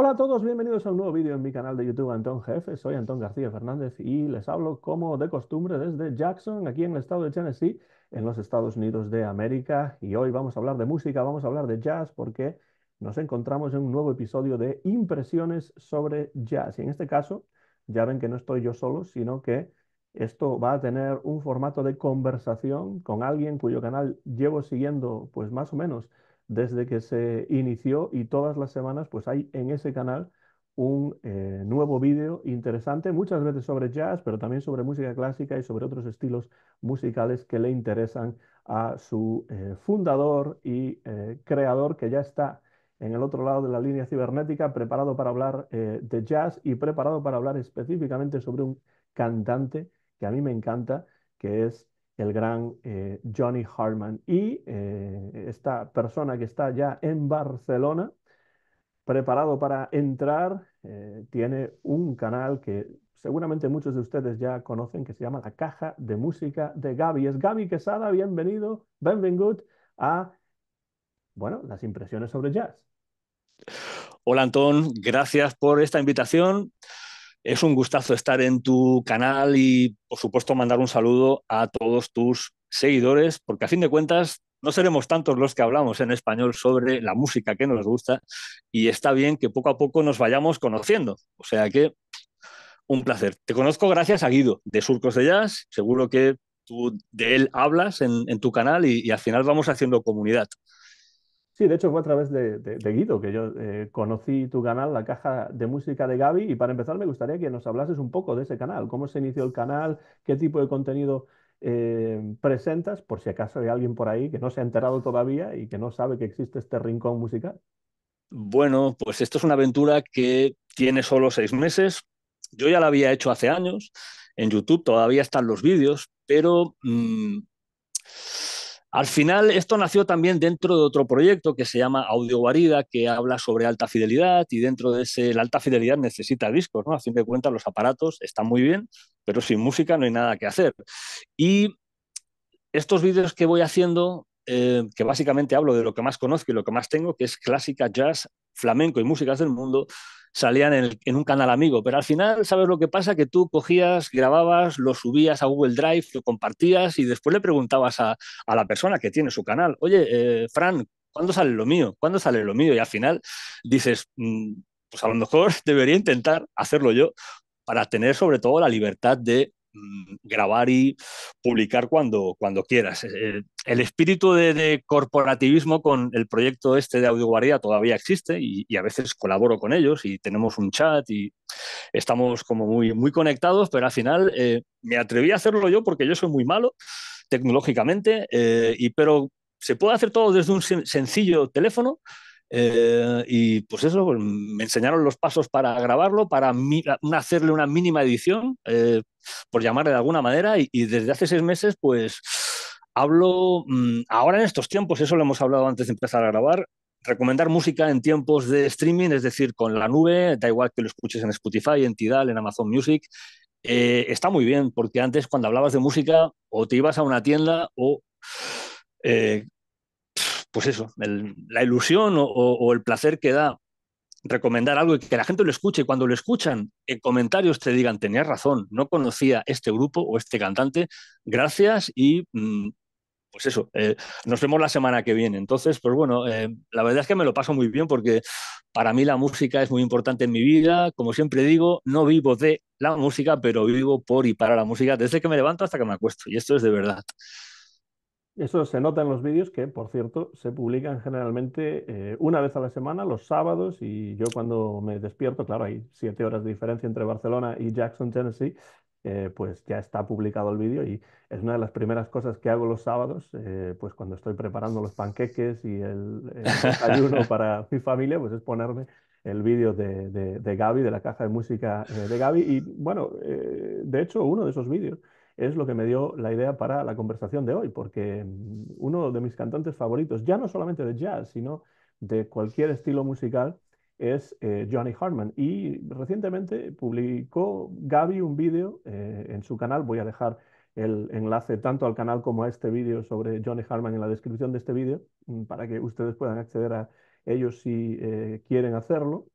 Hola a todos, bienvenidos a un nuevo vídeo en mi canal de YouTube Antón Jefe. Soy Antón García Fernández y les hablo como de costumbre desde Jackson, aquí en el estado de Tennessee, en los Estados Unidos de América. Y hoy vamos a hablar de música, vamos a hablar de jazz porque nos encontramos en un nuevo episodio de impresiones sobre jazz. Y en este caso, ya ven que no estoy yo solo, sino que esto va a tener un formato de conversación con alguien cuyo canal llevo siguiendo pues más o menos desde que se inició y todas las semanas pues hay en ese canal un eh, nuevo vídeo interesante, muchas veces sobre jazz, pero también sobre música clásica y sobre otros estilos musicales que le interesan a su eh, fundador y eh, creador que ya está en el otro lado de la línea cibernética, preparado para hablar de jazz y preparado para hablar específicamente sobre un cantante que a mí me encanta, que es el gran eh, Johnny Hartman. Y eh, esta persona que está ya en Barcelona, preparado para entrar, eh, tiene un canal que seguramente muchos de ustedes ya conocen, que se llama La Caja de Música de Gaby. Es Gaby Quesada, bienvenido, bienvenido a, bueno, las impresiones sobre jazz. Hola Antón, gracias por esta invitación. Es un gustazo estar en tu canal y, por supuesto, mandar un saludo a todos tus seguidores, porque a fin de cuentas no seremos tantos los que hablamos en español sobre la música que nos gusta y está bien que poco a poco nos vayamos conociendo. O sea que un placer. Te conozco gracias a Guido de Surcos de Jazz. Seguro que tú de él hablas en, tu canal y al final vamos haciendo comunidad. Sí, de hecho fue a través de, Guido que yo eh, conocí tu canal, la caja de música de Gaby, y para empezar me gustaría que nos hablases un poco de ese canal, cómo se inició el canal, qué tipo de contenido eh, presentas, por si acaso hay alguien por ahí que no se ha enterado todavía y que no sabe que existe este rincón musical. Bueno, pues esto es una aventura que tiene solo seis meses. Yo ya la había hecho hace años. En YouTube todavía están los vídeos, pero... Mm, al final, esto nació también dentro de otro proyecto que se llama Audio Guarida, que habla sobre alta fidelidad y dentro de ese, la alta fidelidad necesita discos, ¿no? A fin de cuentas, los aparatos están muy bien, pero sin música no hay nada que hacer. Y estos vídeos que voy haciendo, eh, que básicamente hablo de lo que más conozco y lo que más tengo, que es clásica, jazz, flamenco y músicas del mundo, salían en, un canal amigo. Pero al final, ¿sabes lo que pasa? Que tú cogías, grababas, lo subías a Google Drive, lo compartías y después le preguntabas a, la persona que tiene su canal, oye, eh, Fran, ¿cuándo sale lo mío? ¿Cuándo sale lo mío? Y al final dices, mm, pues a lo mejor debería intentar hacerlo yo para tener sobre todo la libertad de Mm, grabar y publicar cuando, cuando quieras. Eh, eh, el espíritu de, corporativismo con el proyecto este de audioguardia todavía existe y, a veces colaboro con ellos y tenemos un chat y estamos como muy, muy conectados, pero al final eh, me atreví a hacerlo yo porque yo soy muy malo tecnológicamente, y, pero se puede hacer todo desde un sencillo teléfono eh, y pues eso, pues, me enseñaron los pasos para grabarlo, para hacerle una mínima edición, eh, por llamarle de alguna manera, y, desde hace seis meses, pues hablo, mm, ahora en estos tiempos, eso lo hemos hablado antes de empezar a grabar, recomendar música en tiempos de streaming, es decir, con la nube, da igual que lo escuches en Spotify, en Tidal, en Amazon Music, eh, está muy bien, porque antes cuando hablabas de música o te ibas a una tienda o pues eso, la ilusión o, el placer que da recomendar algo y que la gente lo escuche cuando lo escuchan en comentarios te digan, tenías razón, no conocía este grupo o este cantante, gracias y mm, pues eso, eh, nos vemos la semana que viene. Entonces, pues bueno, eh, la verdad es que me lo paso muy bien porque para mí la música es muy importante en mi vida. Como siempre digo, no vivo de la música, pero vivo por y para la música desde que me levanto hasta que me acuesto. Y esto es de verdad. Eso se nota en los vídeos que, por cierto, se publican generalmente eh, una vez a la semana, los sábados, y yo cuando me despierto, claro, hay siete horas de diferencia entre Barcelona y Jackson, Tennessee, eh, pues ya está publicado el vídeo y es una de las primeras cosas que hago los sábados, eh, pues cuando estoy preparando los panqueques y el, ayuno desayuno para mi familia, pues es ponerme el vídeo de, de, Gaby, de la caja de música de Gaby. Y bueno, de hecho, uno de esos vídeos es lo que me dio la idea para la conversación de hoy, porque mm, uno de mis cantantes favoritos, ya no solamente de jazz, sino de cualquier estilo musical, es eh, Johnny Hartman. Y recientemente publicó Gaby un vídeo eh, en su canal, voy a dejar el enlace tanto al canal como a este vídeo sobre Johnny Hartman en la descripción de este vídeo, mm, para que ustedes puedan acceder a ellos si eh, quieren hacerlo.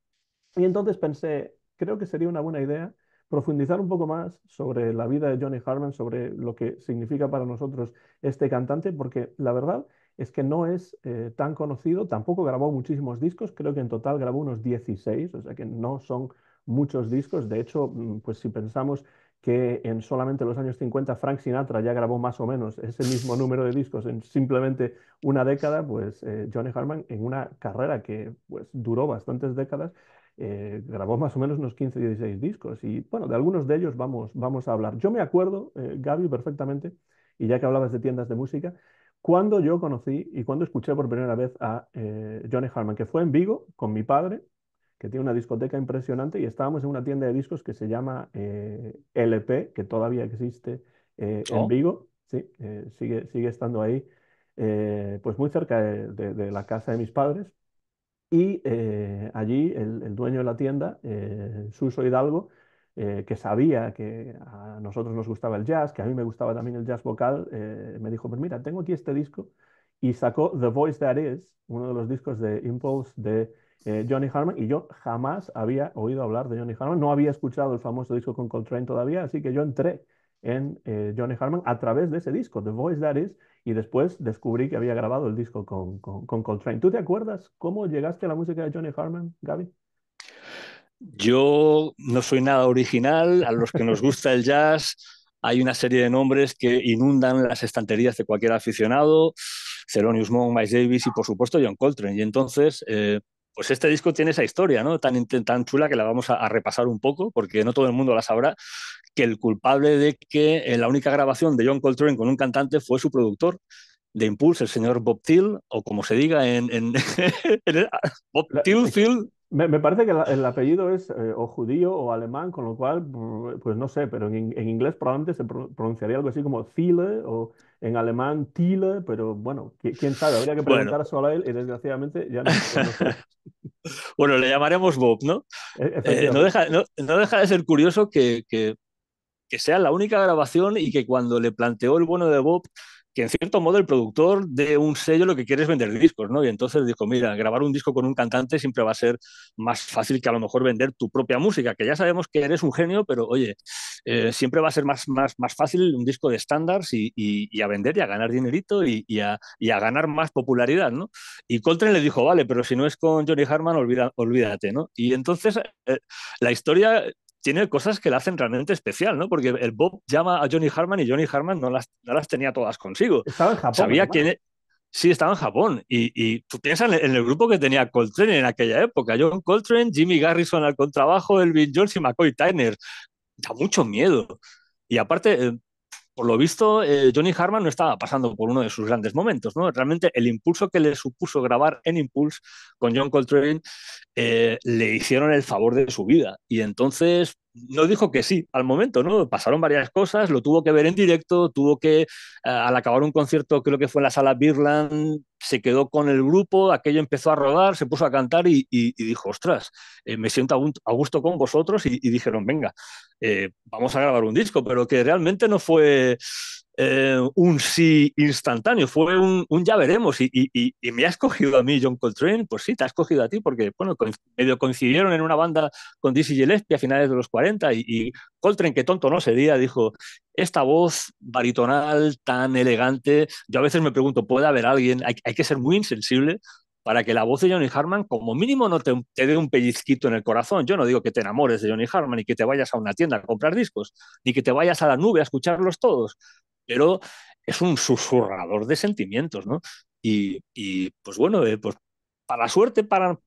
Y entonces pensé, creo que sería una buena idea profundizar un poco más sobre la vida de Johnny Harman, sobre lo que significa para nosotros este cantante, porque la verdad es que no es eh, tan conocido, tampoco grabó muchísimos discos, creo que en total grabó unos 16, o sea que no son muchos discos, de hecho, mm, pues si pensamos que en solamente los años 50 Frank Sinatra ya grabó más o menos ese mismo número de discos en simplemente una década, pues eh, Johnny Harman en una carrera que pues, duró bastantes décadas, eh, grabó más o menos unos 15 16 discos y bueno, de algunos de ellos vamos, vamos a hablar. Yo me acuerdo, eh, Gaby, perfectamente, y ya que hablabas de tiendas de música, cuando yo conocí y cuando escuché por primera vez a eh, Johnny Harman, que fue en Vigo con mi padre, que tiene una discoteca impresionante, y estábamos en una tienda de discos que se llama eh, LP, que todavía existe en oh. Vigo, sí, sigue, sigue estando ahí. pues muy cerca de la casa de mis padres, y eh, allí el, dueño de la tienda, eh, Suso Hidalgo, eh, que sabía que a nosotros nos gustaba el jazz, que a mí me gustaba también el jazz vocal, me dijo, pues mira, tengo aquí este disco y sacó The Voice That Is, uno de los discos de Impulse de Johnny Harmon, y yo jamás había oído hablar de Johnny Harmon, no había escuchado el famoso disco con Coltrane todavía, así que yo entré en eh, Johnny Harmon a través de ese disco, The Voice That Is, y después descubrí que había grabado el disco con, con, Coltrane. ¿Tú te acuerdas cómo llegaste a la música de Johnny Harmon, Gaby? Yo no soy nada original, a los que nos gusta el jazz hay una serie de nombres que inundan las estanterías de cualquier aficionado, Thelonious Monk, Miles Davis y por supuesto John Coltrane. Y entonces eh, pues este disco tiene esa historia, ¿no? Tan, chula que la vamos a, repasar un poco, porque no todo el mundo la sabrá, que el culpable de que eh, la única grabación de John Coltrane con un cantante fue su productor de Impulse, el señor Bob Till, o como se diga en... en ah, Bob Tillfield me, parece que el, apellido es eh, o judío o alemán, con lo cual, mm, pues no sé, pero en, inglés probablemente se pronunciaría algo así como Thiele o en alemán Thiele, pero bueno, quién sabe, habría que preguntar solo a él y desgraciadamente ya no, Bueno, le llamaremos Bob, e, eh, ¿no? no, deja, de ser curioso que, que, que, sea la única grabación y que cuando le planteó el bueno de Bob que en cierto modo el productor de un sello lo que quiere es vender discos, ¿no? Y entonces dijo, mira, grabar un disco con un cantante siempre va a ser más fácil que a lo mejor vender tu propia música, que ya sabemos que eres un genio, pero oye, eh, siempre va a ser más, más, fácil un disco de estándares y, a vender y a ganar dinerito y, a, ganar más popularidad, ¿no? Y Coltrane le dijo, vale, pero si no es con Johnny Harman, olvida, olvídate, ¿no? Y entonces eh, la historia tiene cosas que la hacen realmente especial, ¿no? Porque el Bob llama a Johnny Harman y Johnny Harman no las, tenía todas consigo. Estaba en Japón. Sabía que sí estaba en Japón. Y, tú piensas en el, en el grupo que tenía Coltrane en aquella época. John Coltrane, Jimmy Garrison al contrabajo, Elvin Jones y McCoy Tyner. Da mucho miedo. Y aparte, eh, por lo visto, eh, Johnny Harman no estaba pasando por uno de sus grandes momentos, ¿no? Realmente el impulso que le supuso grabar en Impulse con John Coltrane eh, le hicieron el favor de su vida. Y entonces, no dijo que sí al momento, ¿no? Pasaron varias cosas, lo tuvo que ver en directo, tuvo que, eh, al acabar un concierto, creo que fue en la sala Birland, se quedó con el grupo, aquello empezó a rodar, se puso a cantar y, dijo, ostras, eh, me siento a gusto con vosotros y, dijeron, venga, eh, vamos a grabar un disco, pero que realmente no fue, eh, un sí instantáneo, fue un, ya veremos. Y, me has cogido a mí, John Coltrane, pues sí, te has cogido a ti, porque bueno, medio coincidieron en una banda con Dizzy Gillespie a finales de los 40 y, Coltrane, que tonto no sería, dijo, esta voz baritonal tan elegante, yo a veces me pregunto, ¿puede haber alguien? Hay, que ser muy insensible para que la voz de Johnny Harman como mínimo no te, te dé un pellizquito en el corazón. Yo no digo que te enamores de Johnny Harman y que te vayas a una tienda a comprar discos, ni que te vayas a la nube a escucharlos todos, pero es un susurrador de sentimientos, ¿no? Y, pues bueno, eh, pues para suerte, para,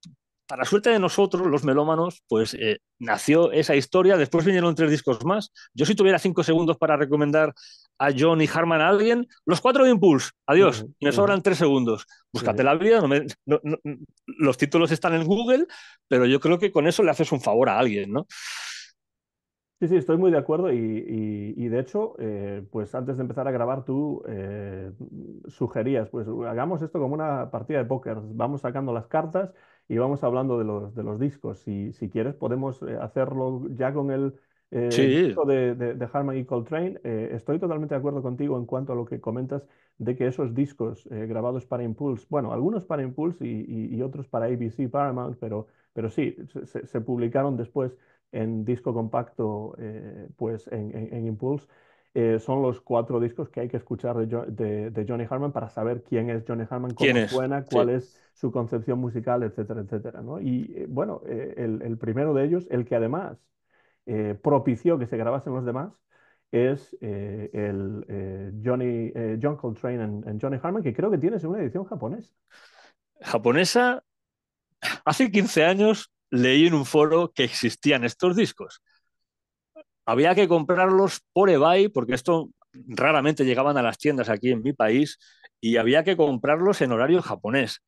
para suerte de nosotros, los melómanos, pues eh, nació esa historia. Después vinieron tres discos más. Yo, si tuviera cinco segundos para recomendar a Johnny y Harman a alguien, los cuatro de Impulse, adiós, me sobran tres segundos. Búscate la vida, los títulos están en Google, pero yo creo que con eso le haces un favor a alguien, ¿no? Sí, sí, estoy muy de acuerdo y, de hecho, eh, pues antes de empezar a grabar tú eh, sugerías, pues hagamos esto como una partida de póker, vamos sacando las cartas y vamos hablando de los, de los discos. y si quieres podemos eh, hacerlo ya con el disco de, de, Harman y Coltrane. estoy totalmente de acuerdo contigo en cuanto a lo que comentas de que esos discos grabados para Impulse, bueno, algunos para Impulse y, otros para ABC, Paramount, pero, pero sí, se publicaron después en disco compacto, eh, pues en, en, Impulse, eh, son los cuatro discos que hay que escuchar de, Johnny Harman para saber quién es Johnny Harman, cómo es? suena, cuál es su concepción musical, etcétera, etcétera. Y eh, bueno, el, primero de ellos, el que además propició que se grabasen los demás, es el Johnny, John Coltrane and, Johnny Harman, que creo que tienes una edición japonesa. Japonesa, hace 15 años leí en un foro que existían estos discos. Había que comprarlos por eBay, porque esto raramente llegaban a las tiendas aquí en mi país, y había que comprarlos en horario japonés.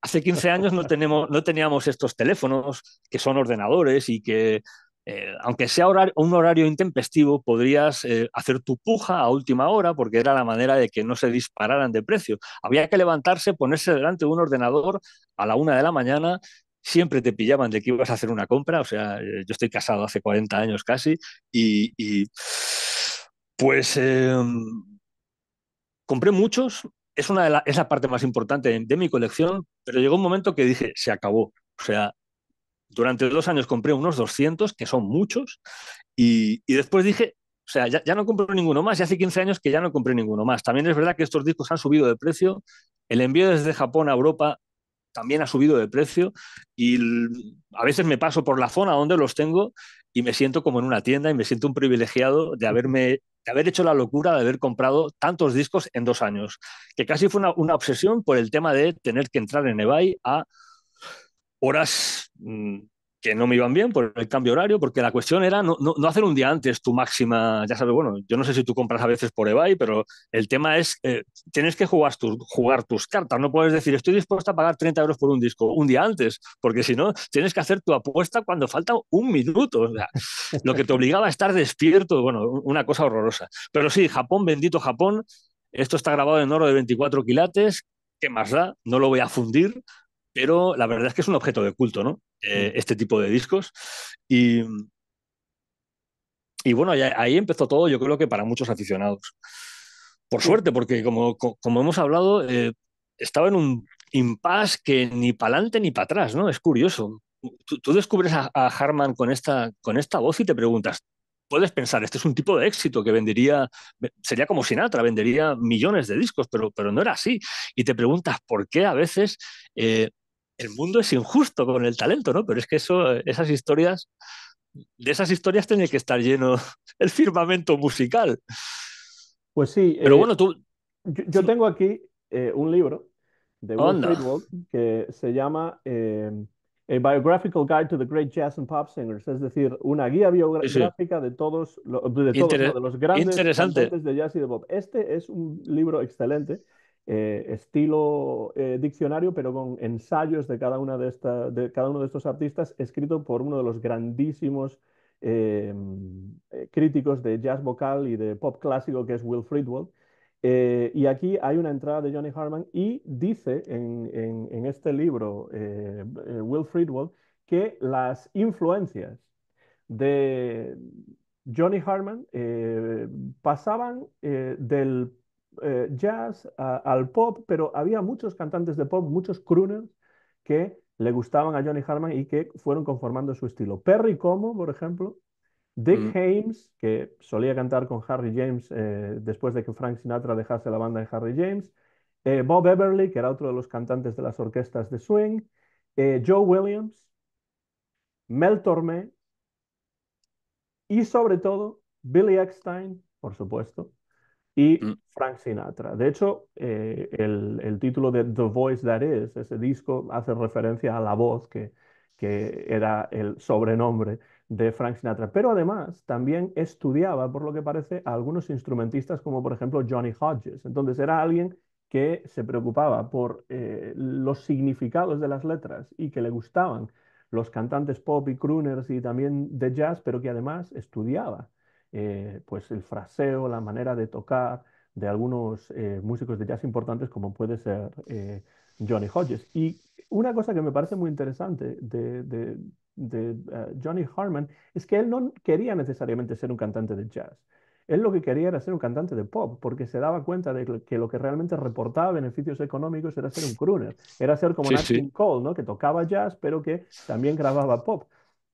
Hace 15 años no, teníamos estos teléfonos que son ordenadores y que, eh, aunque sea un horario intempestivo, podrías eh, hacer tu puja a última hora porque era la manera de que no se dispararan de precio. Había que levantarse, ponerse delante de un ordenador a la una de la mañana siempre te pillaban de que ibas a hacer una compra, o sea, eh, yo estoy casado hace 40 años casi y, pues em, compré muchos, es, una de la, es la parte más importante de, mi colección, pero llegó un momento que dije, se acabó, o sea, durante dos años compré unos 200, que son muchos, y, después dije, o sea, ya, no compro ninguno más, ya hace 15 años que ya no compré ninguno más. También es verdad que estos discos han subido de precio, el envío desde Japón a Europa también ha subido de precio y a veces me paso por la zona donde los tengo y me siento como en una tienda y me siento un privilegiado de haberme de haber hecho la locura de haber comprado tantos discos en dos años, que casi fue una, una obsesión por el tema de tener que entrar en eBay a horas mm, que no me iban bien por el cambio horario, porque la cuestión era no, hacer un día antes tu máxima, ya sabes, bueno, yo no sé si tú compras a veces por eBay, pero el tema es, eh, tienes que jugar, jugar tus cartas, no puedes decir, estoy dispuesto a pagar 30 euros por un disco un día antes, porque si no, tienes que hacer tu apuesta cuando falta un minuto, lo que te obligaba a estar despierto, bueno, una cosa horrorosa. Pero sí, Japón, bendito Japón, esto está grabado en oro de 24 quilates, ¿qué más da? No lo voy a fundir, pero la verdad es que es un objeto de culto, ¿no? Eh, mm. este tipo de discos. Y, y bueno, ahí empezó todo, yo creo que para muchos aficionados. Por suerte, porque como, como hemos hablado, eh, estaba en un impasse que ni para adelante ni para atrás, ¿no? Es curioso. Tú, descubres a, Harman con esta, con esta voz y te preguntas, puedes pensar, este es un tipo de éxito que vendería, sería como Sinatra, vendería millones de discos, pero, pero no era así. Y te preguntas por qué a veces eh, el mundo es injusto con el talento, ¿no? Pero es que eso, esas historias, de esas historias tiene que estar lleno el firmamento musical. Pues sí. Pero eh, bueno, tú... Yo, tengo aquí eh, un libro de Wanda que se llama eh, A Biographical Guide to the Great Jazz and Pop Singers, es decir, una guía biográfica de todos, los grandes cantantes de jazz y de pop. Este es un libro excelente eh, estilo eh, diccionario, pero con ensayos de cada, una de, de cada uno de estos artistas, escrito por uno de los grandísimos eh, críticos de jazz vocal y de pop clásico, que es Will Friedwald. y aquí hay una entrada de Johnny Harman y dice en, este libro Will Friedwald que las influencias de Johnny Harman pasaban del eh, jazz, al pop, pero había muchos cantantes de pop, muchos crooners que le gustaban a Johnny Harman y que fueron conformando su estilo. Perry Como, por ejemplo, Dick James mm. que solía cantar con Harry James eh, después de que Frank Sinatra dejase la banda de Harry James, eh, Bob Everly, que era otro de los cantantes de las orquestas de swing, Joe Williams, Mel Tormé y sobre todo Billy Eckstein, por supuesto, y mm. Frank Sinatra. De hecho, eh, el, título de The Voice That Is, ese disco, hace referencia a la voz, que, que era el sobrenombre de Frank Sinatra. Pero además también estudiaba, por lo que parece, a algunos instrumentistas como por ejemplo Johnny Hodges. Entonces era alguien que se preocupaba por eh, los significados de las letras y que le gustaban los cantantes pop y crooners y también de jazz, pero que además estudiaba eh, pues el fraseo, la manera de tocar de algunos eh, músicos de jazz importantes como puede ser eh, Johnny Hodges. Y una cosa que me parece muy interesante de, de, Johnny Harmon es que él no quería necesariamente ser un cantante de jazz. Él lo que quería era ser un cantante de pop, porque se daba cuenta de que lo que realmente reportaba beneficios económicos era ser un crooner, era ser como sí, Cole, que tocaba jazz, pero que también grababa pop.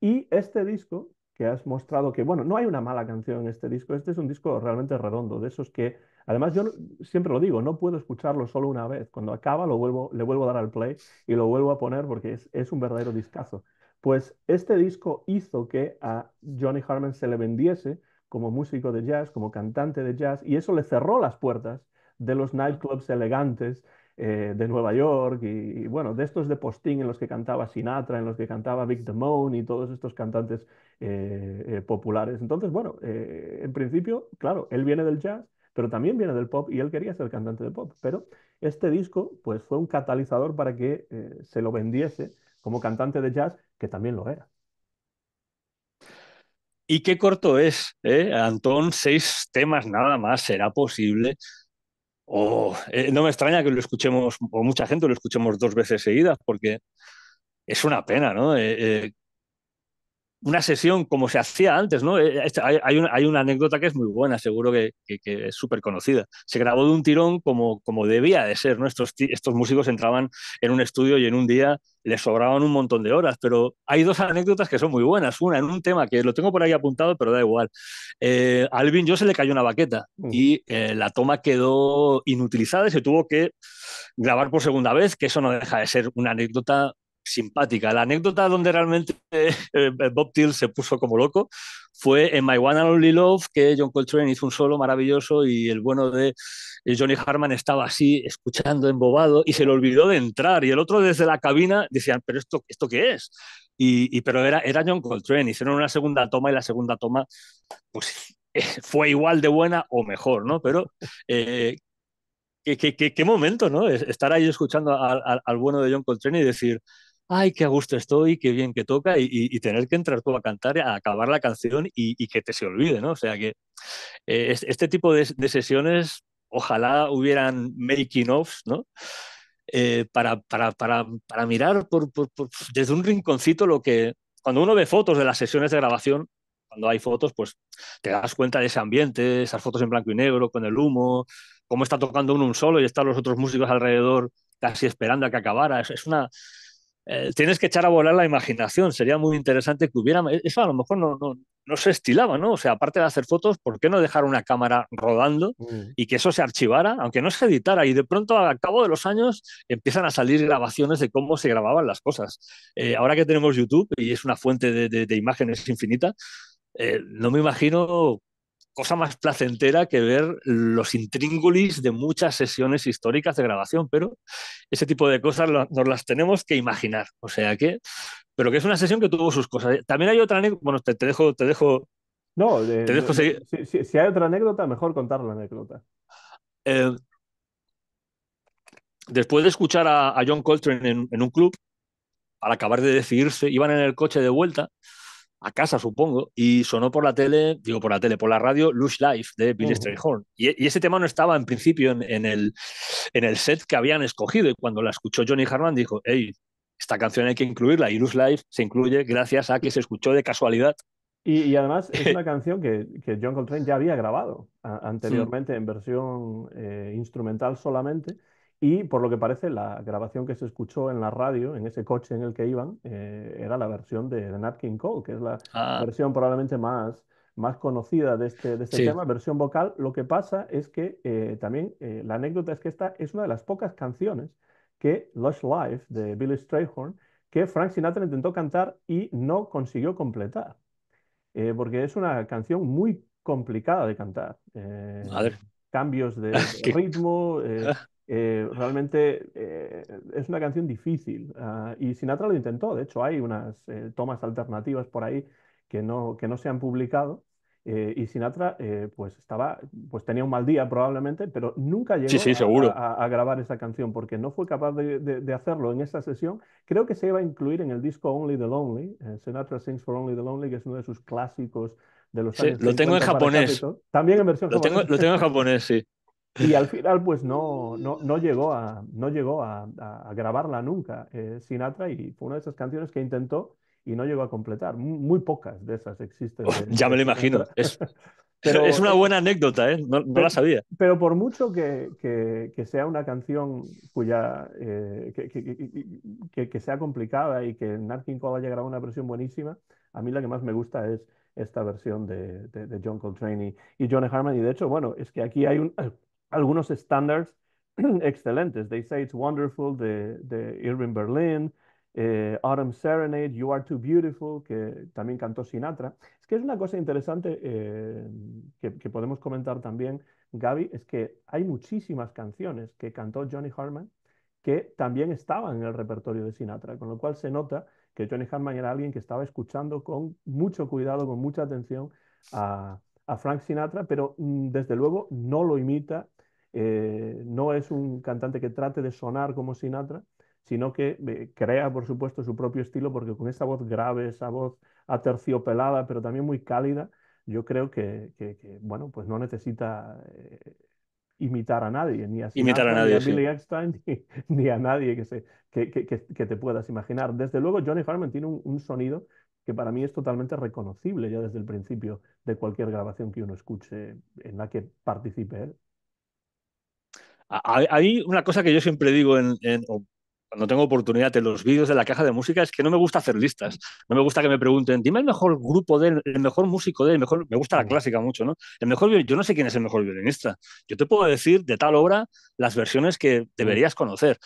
Y este disco, que has mostrado que, bueno, no hay una mala canción en este disco, este es un disco realmente redondo, de esos que, además yo siempre lo digo, no puedo escucharlo solo una vez, cuando acaba lo vuelvo, le vuelvo a dar al play y lo vuelvo a poner porque es, es un verdadero discazo. Pues este disco hizo que a Johnny Harmon se le vendiese como músico de jazz, como cantante de jazz, y eso le cerró las puertas de los nightclubs elegantes eh, de Nueva York y, bueno, de estos de postín en los que cantaba Sinatra, en los que cantaba Vic Moon y todos estos cantantes eh, eh, populares. Entonces, bueno, eh, en principio, claro, él viene del jazz, pero también viene del pop y él quería ser cantante de pop. Pero este disco pues, fue un catalizador para que se lo vendiese como cantante de jazz, que también lo era. Y qué corto es, ¿eh? Antón, seis temas nada más, será posible. Oh, no me extraña que lo escuchemos, o mucha gente lo escuchemos dos veces seguidas, porque es una pena, ¿no? una sesión como se hacía antes, ¿no? Eh, eh, hay, una, anécdota que es muy buena, seguro que, es súper conocida. Se grabó de un tirón como, como debía de ser, ¿no? Estos, músicos entraban en un estudio y en un día les sobraban un montón de horas, pero hay dos anécdotas que son muy buenas. Una en un tema que lo tengo por ahí apuntado, pero da igual. Eh, a Alvin yo se le cayó una baqueta y la toma quedó inutilizada y se tuvo que grabar por segunda vez, que eso no deja de ser una anécdota simpática. La anécdota donde realmente eh, eh, Bob Till se puso como loco fue en My One and Only Love, que John Coltrane hizo un solo maravilloso y el bueno de eh, Johnny Harman estaba así, escuchando, embobado, y se le olvidó de entrar. Y el otro desde la cabina decían, pero esto, ¿esto qué es? Y, pero era, era John Coltrane, hicieron una segunda toma y la segunda toma, pues fue igual de buena o mejor, ¿no? Pero ¿Qué, momento, ¿no? Estar ahí escuchando al bueno de John Coltrane y decir, ay, qué a gusto estoy, qué bien que toca, y, tener que entrar tú a cantar, a acabar la canción y, que te se olvide, ¿no? O sea que eh, este tipo de, sesiones, ojalá hubieran making offs, ¿no? Eh, para, para, mirar por, desde un rinconcito lo que... Cuando uno ve fotos de las sesiones de grabación, cuando hay fotos, pues te das cuenta de ese ambiente, esas fotos en blanco y negro, con el humo, cómo está tocando uno un solo y están los otros músicos alrededor casi esperando a que acabara. es una, eh, tienes que echar a volar la imaginación. Sería muy interesante que hubiera. E, eso a lo mejor no, se estilaba, ¿no? O sea, aparte de hacer fotos, ¿por qué no dejar una cámara rodando mm. y que eso se archivara, aunque no se editara? Y de pronto, al cabo de los años, empiezan a salir grabaciones de cómo se grababan las cosas. Eh, ahora que tenemos YouTube y es una fuente de, imágenes infinita, eh, no me imagino cosa más placentera que ver los intríngulis de muchas sesiones históricas de grabación, pero ese tipo de cosas nos las tenemos que imaginar. O sea que, pero que es una sesión que tuvo sus cosas. También hay otra anécdota, bueno, te, dejo, te dejo. No, te dejo Si, hay otra anécdota, mejor contar la anécdota. Eh, después de escuchar a, John Coltrane en, un club, para acabar de decidirse, iban en el coche de vuelta a casa, supongo, y sonó por la tele, digo por la tele, por la radio, Lush Life de Billy Strayhorn. Y, ese tema no estaba en principio en, el, en el set que habían escogido. Y cuando la escuchó Johnny Harman dijo, hey, esta canción hay que incluirla. Y Lush Life se incluye gracias a que se escuchó de casualidad. Y, además es una canción que, que, John Coltrane ya había grabado anteriormente en versión eh, instrumental solamente y por lo que parece, la grabación que se escuchó en la radio, en ese coche en el que iban, eh, era la versión de, de, Nat King Cole, que es la ah. versión probablemente más, más conocida de este, de este tema, versión vocal. Lo que pasa es que eh, también eh, la anécdota es que esta es una de las pocas canciones que Lush Life de Billy Strayhorn que Frank Sinatra intentó cantar y no consiguió completar, porque es una canción muy complicada de cantar. Madre. Cambios de, de ritmo, ah. Eh, realmente eh, es una canción difícil. Ah, y Sinatra lo intentó, de hecho hay unas eh, tomas alternativas por ahí que no, que no se han publicado. y Sinatra pues estaba pues tenía un mal día probablemente pero nunca llegó A, grabar esa canción porque no fue capaz de, de, hacerlo en esa sesión creo que se iba a incluir en el disco Only the Lonely Sinatra sings for Only the Lonely que es uno de sus clásicos de los años lo tengo en japonés. También en versión lo Tengo, lo tengo en japonés, sí. Y al final, pues no, no, llegó, a, no llegó a, grabarla nunca eh, Sinatra y fue una de esas canciones que intentó y no llegó a completar. Muy pocas de esas existen. ya me lo imagino. Es, pero, es, una buena anécdota, ¿eh? no, la sabía. Pero por mucho que, sea una canción cuya eh, que, sea complicada y que Nat King Cole haya grabado una versión buenísima, a mí la que más me gusta es esta versión de, John Coltrane y, y John Harmon. Y de hecho, bueno, es que aquí hay un, algunos estándares excelentes. They say it's wonderful de, Irving Berlin, eh, Autumn Serenade, You Are Too Beautiful, que también cantó Sinatra. Es que es una cosa interesante eh, que, podemos comentar también, Gaby, es que hay muchísimas canciones que cantó Johnny Hartman que también estaban en el repertorio de Sinatra, con lo cual se nota que Johnny Hartman era alguien que estaba escuchando con mucho cuidado, con mucha atención a, a Frank Sinatra, pero mm, desde luego no lo imita eh, no es un cantante que trate de sonar como Sinatra, sino que eh, crea, por supuesto, su propio estilo, porque con esa voz grave, esa voz aterciopelada, pero también muy cálida, yo creo que, bueno, pues no necesita eh, imitar a nadie, ni a, a nadie, ni a Billy ni, a nadie que, se, que, te puedas imaginar. Desde luego, Johnny Harmon tiene un, un sonido que para mí es totalmente reconocible ya desde el principio de cualquier grabación que uno escuche en la que participe él. Hay una cosa que yo siempre digo en, cuando tengo oportunidad en los vídeos de la caja de música es que no me gusta hacer listas. No me gusta que me pregunten, dime el mejor grupo del, el mejor músico de mejor. Me gusta la mm. clásica mucho, ¿no? El mejor yo no sé quién es el mejor violinista. Yo te puedo decir de tal obra las versiones que mm. deberías conocer.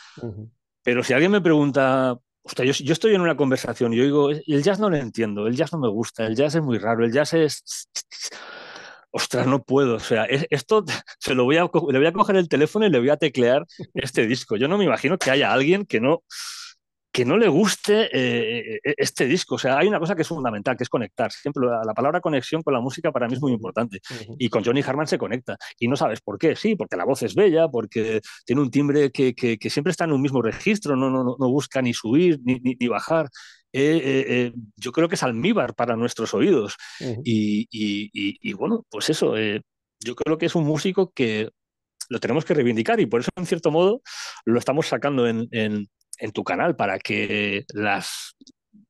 Pero si alguien me pregunta, yo, yo, estoy en una conversación y yo digo, el jazz no lo entiendo, el jazz no me gusta, el jazz es muy raro, el jazz es ostras, no puedo. O sea, esto se lo voy a, le voy a coger el teléfono y le voy a teclear este disco. Yo no me imagino que haya alguien que no, que no le guste eh, eh, este disco. O sea, hay una cosa que es fundamental, que es conectar. Siempre la, palabra conexión con la música para mí es muy importante. Y con Johnny Harman se conecta. Y no sabes por qué. Sí, porque la voz es bella, porque tiene un timbre que, siempre está en un mismo registro, no, busca ni subir ni, bajar. Eh, yo creo que es almíbar para nuestros oídos. y, bueno, pues eso, yo creo que es un músico que lo tenemos que reivindicar y por eso, en cierto modo, lo estamos sacando en, en tu canal para que las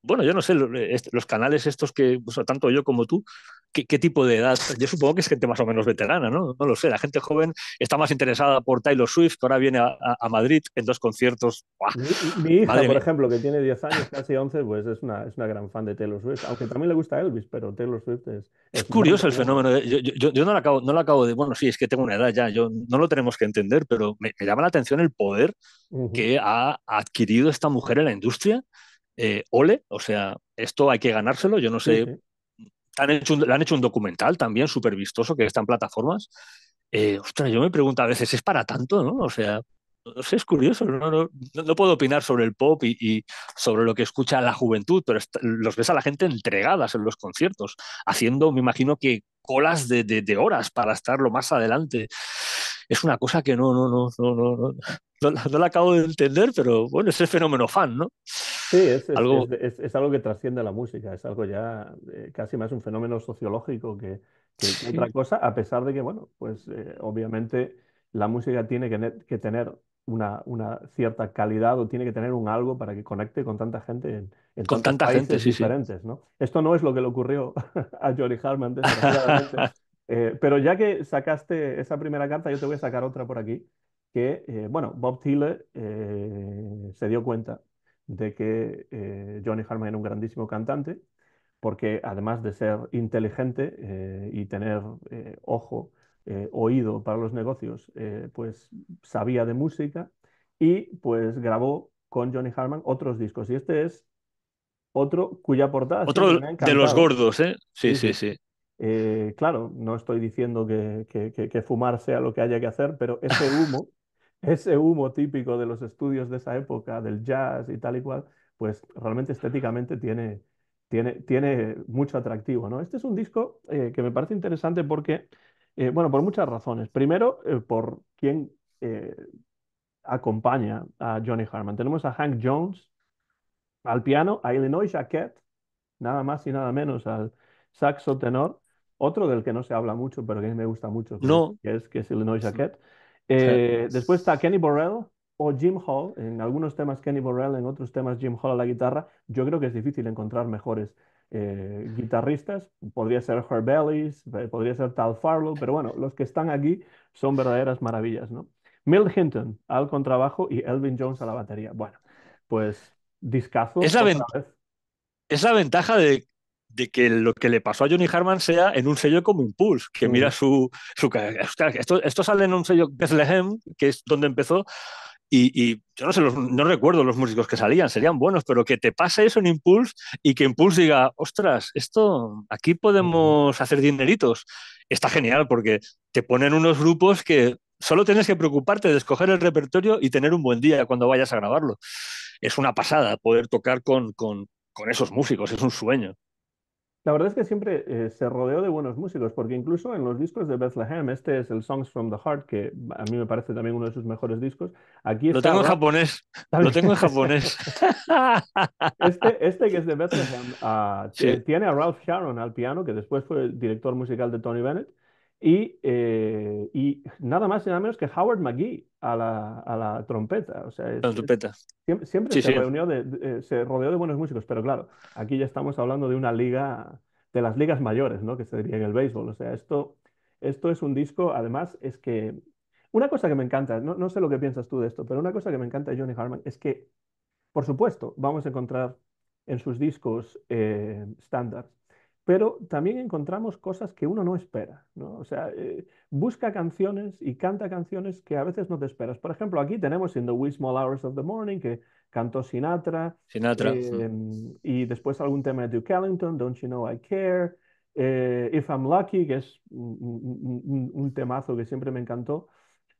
bueno, yo no sé, los canales estos que, tanto yo como tú, ¿qué, tipo de edad? Yo supongo que es gente más o menos veterana, ¿no? No lo sé, la gente joven está más interesada por Taylor Swift, que ahora viene a, Madrid en dos conciertos. Mi, hija, por ejemplo, que tiene 10 años, casi 11, pues es una, gran fan de Taylor Swift, aunque también le gusta Elvis, pero Taylor Swift es... Es, curioso el fenómeno, yo, no, lo acabo, de, bueno, sí, es que tengo una edad ya, yo no lo tenemos que entender, pero me, llama la atención el poder que ha adquirido esta mujer en la industria eh, ole, o sea, esto hay que ganárselo, yo no sé, han hecho le han hecho un documental también súper vistoso que está en plataformas. Eh, ostras, yo me pregunto a veces, ¿es para tanto, no? O sea, no sé, es curioso, no, no, puedo opinar sobre el pop y, sobre lo que escucha la juventud, pero los ves a la gente entregadas en los conciertos, haciendo, me imagino que colas de, de, horas para estarlo más adelante. Es una cosa que no, no, no, no, no, no, no, no la acabo de entender, pero bueno, es el fenómeno fan, ¿no? Sí, es, algo... que trasciende a la música, es algo ya eh, casi más un fenómeno sociológico que, otra cosa, a pesar de que, bueno, pues eh, obviamente la música tiene que, tener una, cierta calidad o tiene que tener un algo para que conecte con tanta gente en, con tanta diferentes, ¿no? Esto no es lo que le ocurrió a Johnny Harman, eh, pero ya que sacaste esa primera carta, yo te voy a sacar otra por aquí, que, bueno, Bob Thiele se dio cuenta de que eh, Johnny Harman era un grandísimo cantante, porque además de ser inteligente eh, y tener eh, ojo, oído para los negocios, pues sabía de música y pues grabó con Johnny Harman otros discos. Y este es otro cuya portada... Otro de los gordos, ¿eh? sí, sí. sí. claro, no estoy diciendo que, que, que, que, fumar sea lo que haya que hacer, pero ese humo ese humo típico de los estudios de esa época, del jazz y tal y cual, pues realmente estéticamente tiene, tiene, tiene mucho atractivo. ¿no? Este es un disco eh, que me parece interesante porque, eh, bueno, por muchas razones. Primero, eh, por quién acompaña a Johnny Harman. Tenemos a Hank Jones al piano, a Illinois Jacquet, nada más y nada menos al saxo tenor. Otro del que no se habla mucho, pero que a me gusta mucho, no. que, es, que es Illinois Jacquet. Eh, después está Kenny Borrell o Jim Hall. En algunos temas Kenny Borrell, en otros temas Jim Hall a la guitarra. Yo creo que es difícil encontrar mejores eh, guitarristas. Podría ser Herb Ellis, eh, podría ser Tal Farlow, pero bueno, los que están aquí son verdaderas maravillas, ¿no? Milt Hinton al contrabajo y Elvin Jones a la batería. Bueno, pues discazo. Esa ventaja de de que lo que le pasó a Johnny Harman sea en un sello como Impulse, que mira su, su... Esto, esto sale en un sello Bethlehem, que es donde empezó, y, yo no no recuerdo los músicos que salían, serían buenos, pero que te pase eso en Impulse y que Impulse diga, ostras, esto, aquí podemos hacer dineritos. Está genial porque te ponen unos grupos que solo tienes que preocuparte de escoger el repertorio y tener un buen día cuando vayas a grabarlo. Es una pasada poder tocar con esos músicos, es un sueño. La verdad es que siempre eh, se rodeó de buenos músicos, porque incluso en los discos de Bethlehem, este es el Songs from the Heart, que a mí me parece también uno de sus mejores discos. Aquí lo tengo en japonés, lo tengo en japonés. Este, este, que es de Bethlehem ah, eh, tiene a Ralph Sharon al piano, que después fue el director musical de Tony Bennett. Eh, y, nada más y nada menos que Howard McGee a la, trompeta. O sea, la trompeta. siempre, se, Reunió eh, se rodeó de buenos músicos, pero claro, aquí ya estamos hablando de una liga, de las ligas mayores, ¿no? Que sería en el béisbol. O sea, esto, esto es un disco, además, es que... Una cosa que me encanta, no, sé lo que piensas tú de esto, pero una cosa que me encanta de Johnny Harman es que, por supuesto, vamos a encontrar en sus discos eh, estándares pero también encontramos cosas que uno no espera, O sea, eh, busca canciones y canta canciones que a veces no te esperas. Por ejemplo, aquí tenemos In the Wee Small Hours of the Morning, que cantó Sinatra. Sinatra. Em, y después algún tema de Duke Ellington, Don't You Know I Care, eh, If I'm Lucky, que es un, un temazo que siempre me encantó.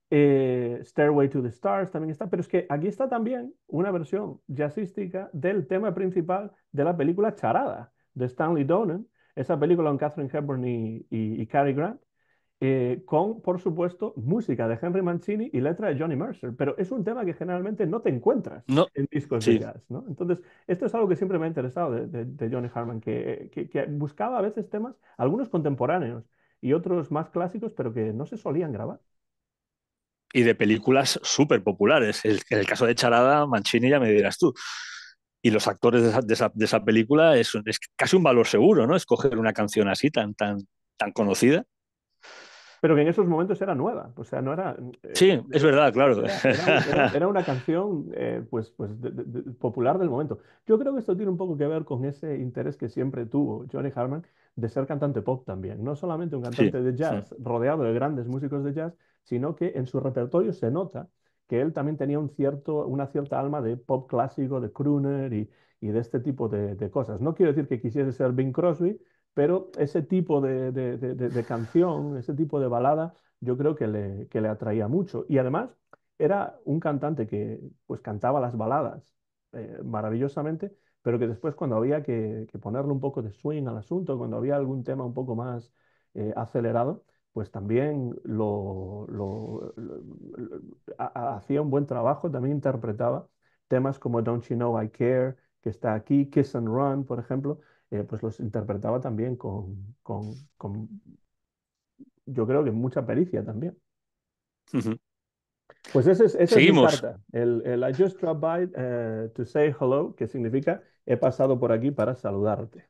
Eh, Stairway to the Stars también está, pero es que aquí está también una versión jazzística del tema principal de la película Charada, de Stanley Donen, esa película con Catherine Hepburn y, Cary Grant, eh, con, por supuesto, música de Henry Mancini y letra de Johnny Mercer, pero es un tema que generalmente no te encuentras en discos de Entonces, esto es algo que siempre me ha interesado de, Johnny Harman, que, buscaba a veces temas, algunos contemporáneos y otros más clásicos, pero que no se solían grabar. Y de películas súper populares. En el, el caso de Charada, Mancini ya me dirás tú y los actores de esa, película es, es, casi un valor seguro, ¿no? Escoger una canción así tan, tan, tan conocida. Pero que en esos momentos era nueva, o sea, no era... Eh, sí, es verdad, claro. Era, una canción eh, pues, pues popular del momento. Yo creo que esto tiene un poco que ver con ese interés que siempre tuvo Johnny Harman de ser cantante pop también, no solamente un cantante de jazz rodeado de grandes músicos de jazz, sino que en su repertorio se nota que él también tenía un cierto, una cierta alma de pop clásico, de crooner y, de este tipo de, cosas. No quiero decir que quisiese ser Bing Crosby, pero ese tipo de, canción, ese tipo de balada, yo creo que le, atraía mucho. Y además era un cantante que pues cantaba las baladas eh, maravillosamente, pero que después cuando había que, ponerle un poco de swing al asunto, cuando había algún tema un poco más eh, acelerado, pues también lo, hacía un buen trabajo, también interpretaba temas como Don't You Know I Care, que está aquí, Kiss and Run, por ejemplo, eh, pues los interpretaba también con, con, yo creo que mucha pericia también. Pues ese es, es el, I just dropped by eh, to say hello, que significa he pasado por aquí para saludarte.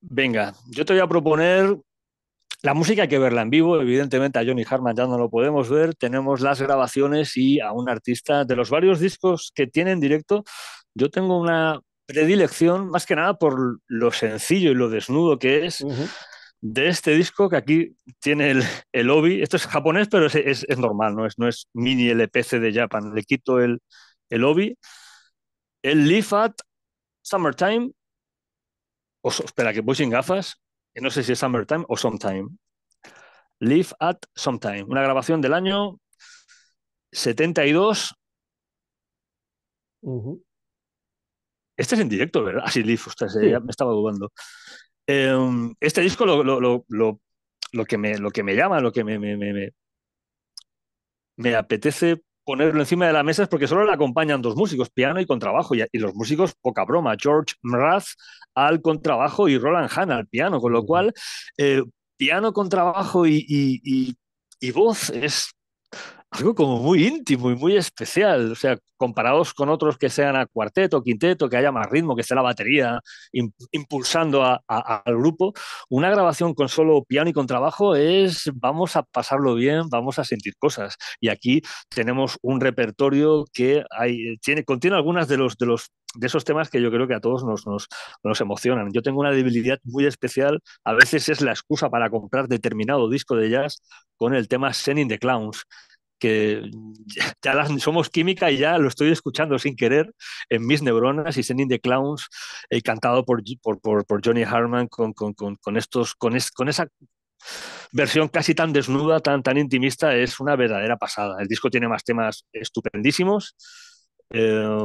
Venga, yo te voy a proponer la música hay que verla en vivo, evidentemente a Johnny Harman ya no lo podemos ver, tenemos las grabaciones y a un artista de los varios discos que tiene en directo, yo tengo una predilección más que nada por lo sencillo y lo desnudo que es. De este disco que aquí tiene el, el obi. esto es japonés, pero es, normal, ¿no? Es, no es mini LPC de Japan. Le quito el, el obi. El Leafat Summertime. o espera, que voy sin gafas no sé si es Summertime o Sometime. Live at Sometime, una grabación del año 72. Este es en directo, ¿verdad? Así, ah, Live, eh, me estaba dudando. Em, este disco lo, lo, que me, lo que me llama, lo que me, me, me, me apetece ponerlo encima de la mesa es porque solo le acompañan dos músicos, piano y contrabajo, y, los músicos, poca broma, George Mraz al contrabajo y Roland Hahn al piano, con lo cual, eh, piano, contrabajo y, y, y voz es algo como muy íntimo y muy especial, o sea, comparados con otros que sean a cuarteto, quinteto, que haya más ritmo, que esté la batería impulsando al grupo, una grabación con solo piano y con trabajo es vamos a pasarlo bien, vamos a sentir cosas. Y aquí tenemos un repertorio que tiene, contiene algunas de los, de los de esos temas que yo creo que a todos nos, nos, nos, emocionan. Yo tengo una debilidad muy especial, a veces es la excusa para comprar determinado disco de jazz con el tema Sending the Clowns, que ya somos química y ya lo estoy escuchando sin querer en mis neuronas y Sending the Clowns, y eh, cantado por, por, Johnny Harman con, estos, con, con esa versión casi tan desnuda, tan, tan intimista, es una verdadera pasada. El disco tiene más temas estupendísimos, eh,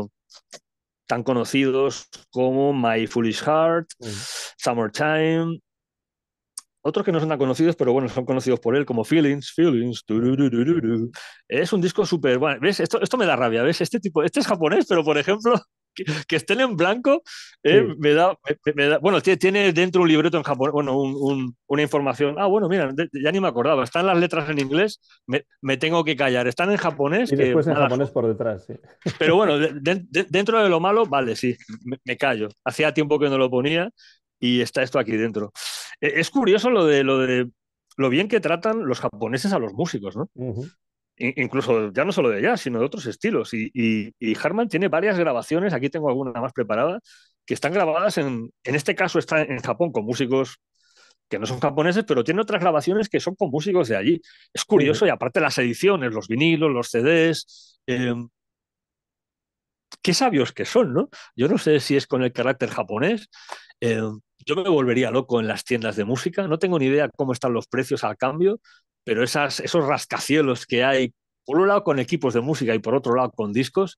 tan conocidos como My Foolish Heart, mm. Summertime, otros que no son tan conocidos, pero bueno, son conocidos por él, como Feelings, Feelings. Es un disco súper. Bueno, ¿Ves? Esto, esto me da rabia, ¿ves? Este tipo. Este es japonés, pero por ejemplo, que, esté estén en blanco, eh, me, da, Bueno, tiene dentro un libreto en japonés, bueno, una información. Ah, bueno, mira, ya ni me acordaba. Están las letras en inglés, me, tengo que callar. Están en japonés. Y después en japonés por detrás, Pero bueno, dentro de lo malo, vale, sí, me, callo. Hacía tiempo que no lo ponía y está esto aquí dentro. Eh, es curioso lo de, lo de lo bien que tratan los japoneses a los músicos, ¿no? Incluso ya no solo de allá, sino de otros estilos. Y, y, Harman tiene varias grabaciones, aquí tengo alguna más preparada, que están grabadas en, en este caso está en Japón con músicos que no son japoneses, pero tiene otras grabaciones que son con músicos de allí. Es curioso, y aparte las ediciones, los vinilos, los CDs, eh, qué sabios que son, ¿no? Yo no sé si es con el carácter japonés, eh, yo me volvería loco en las tiendas de música. No tengo ni idea cómo están los precios al cambio, pero esos rascacielos que hay, por un lado con equipos de música y por otro lado con discos,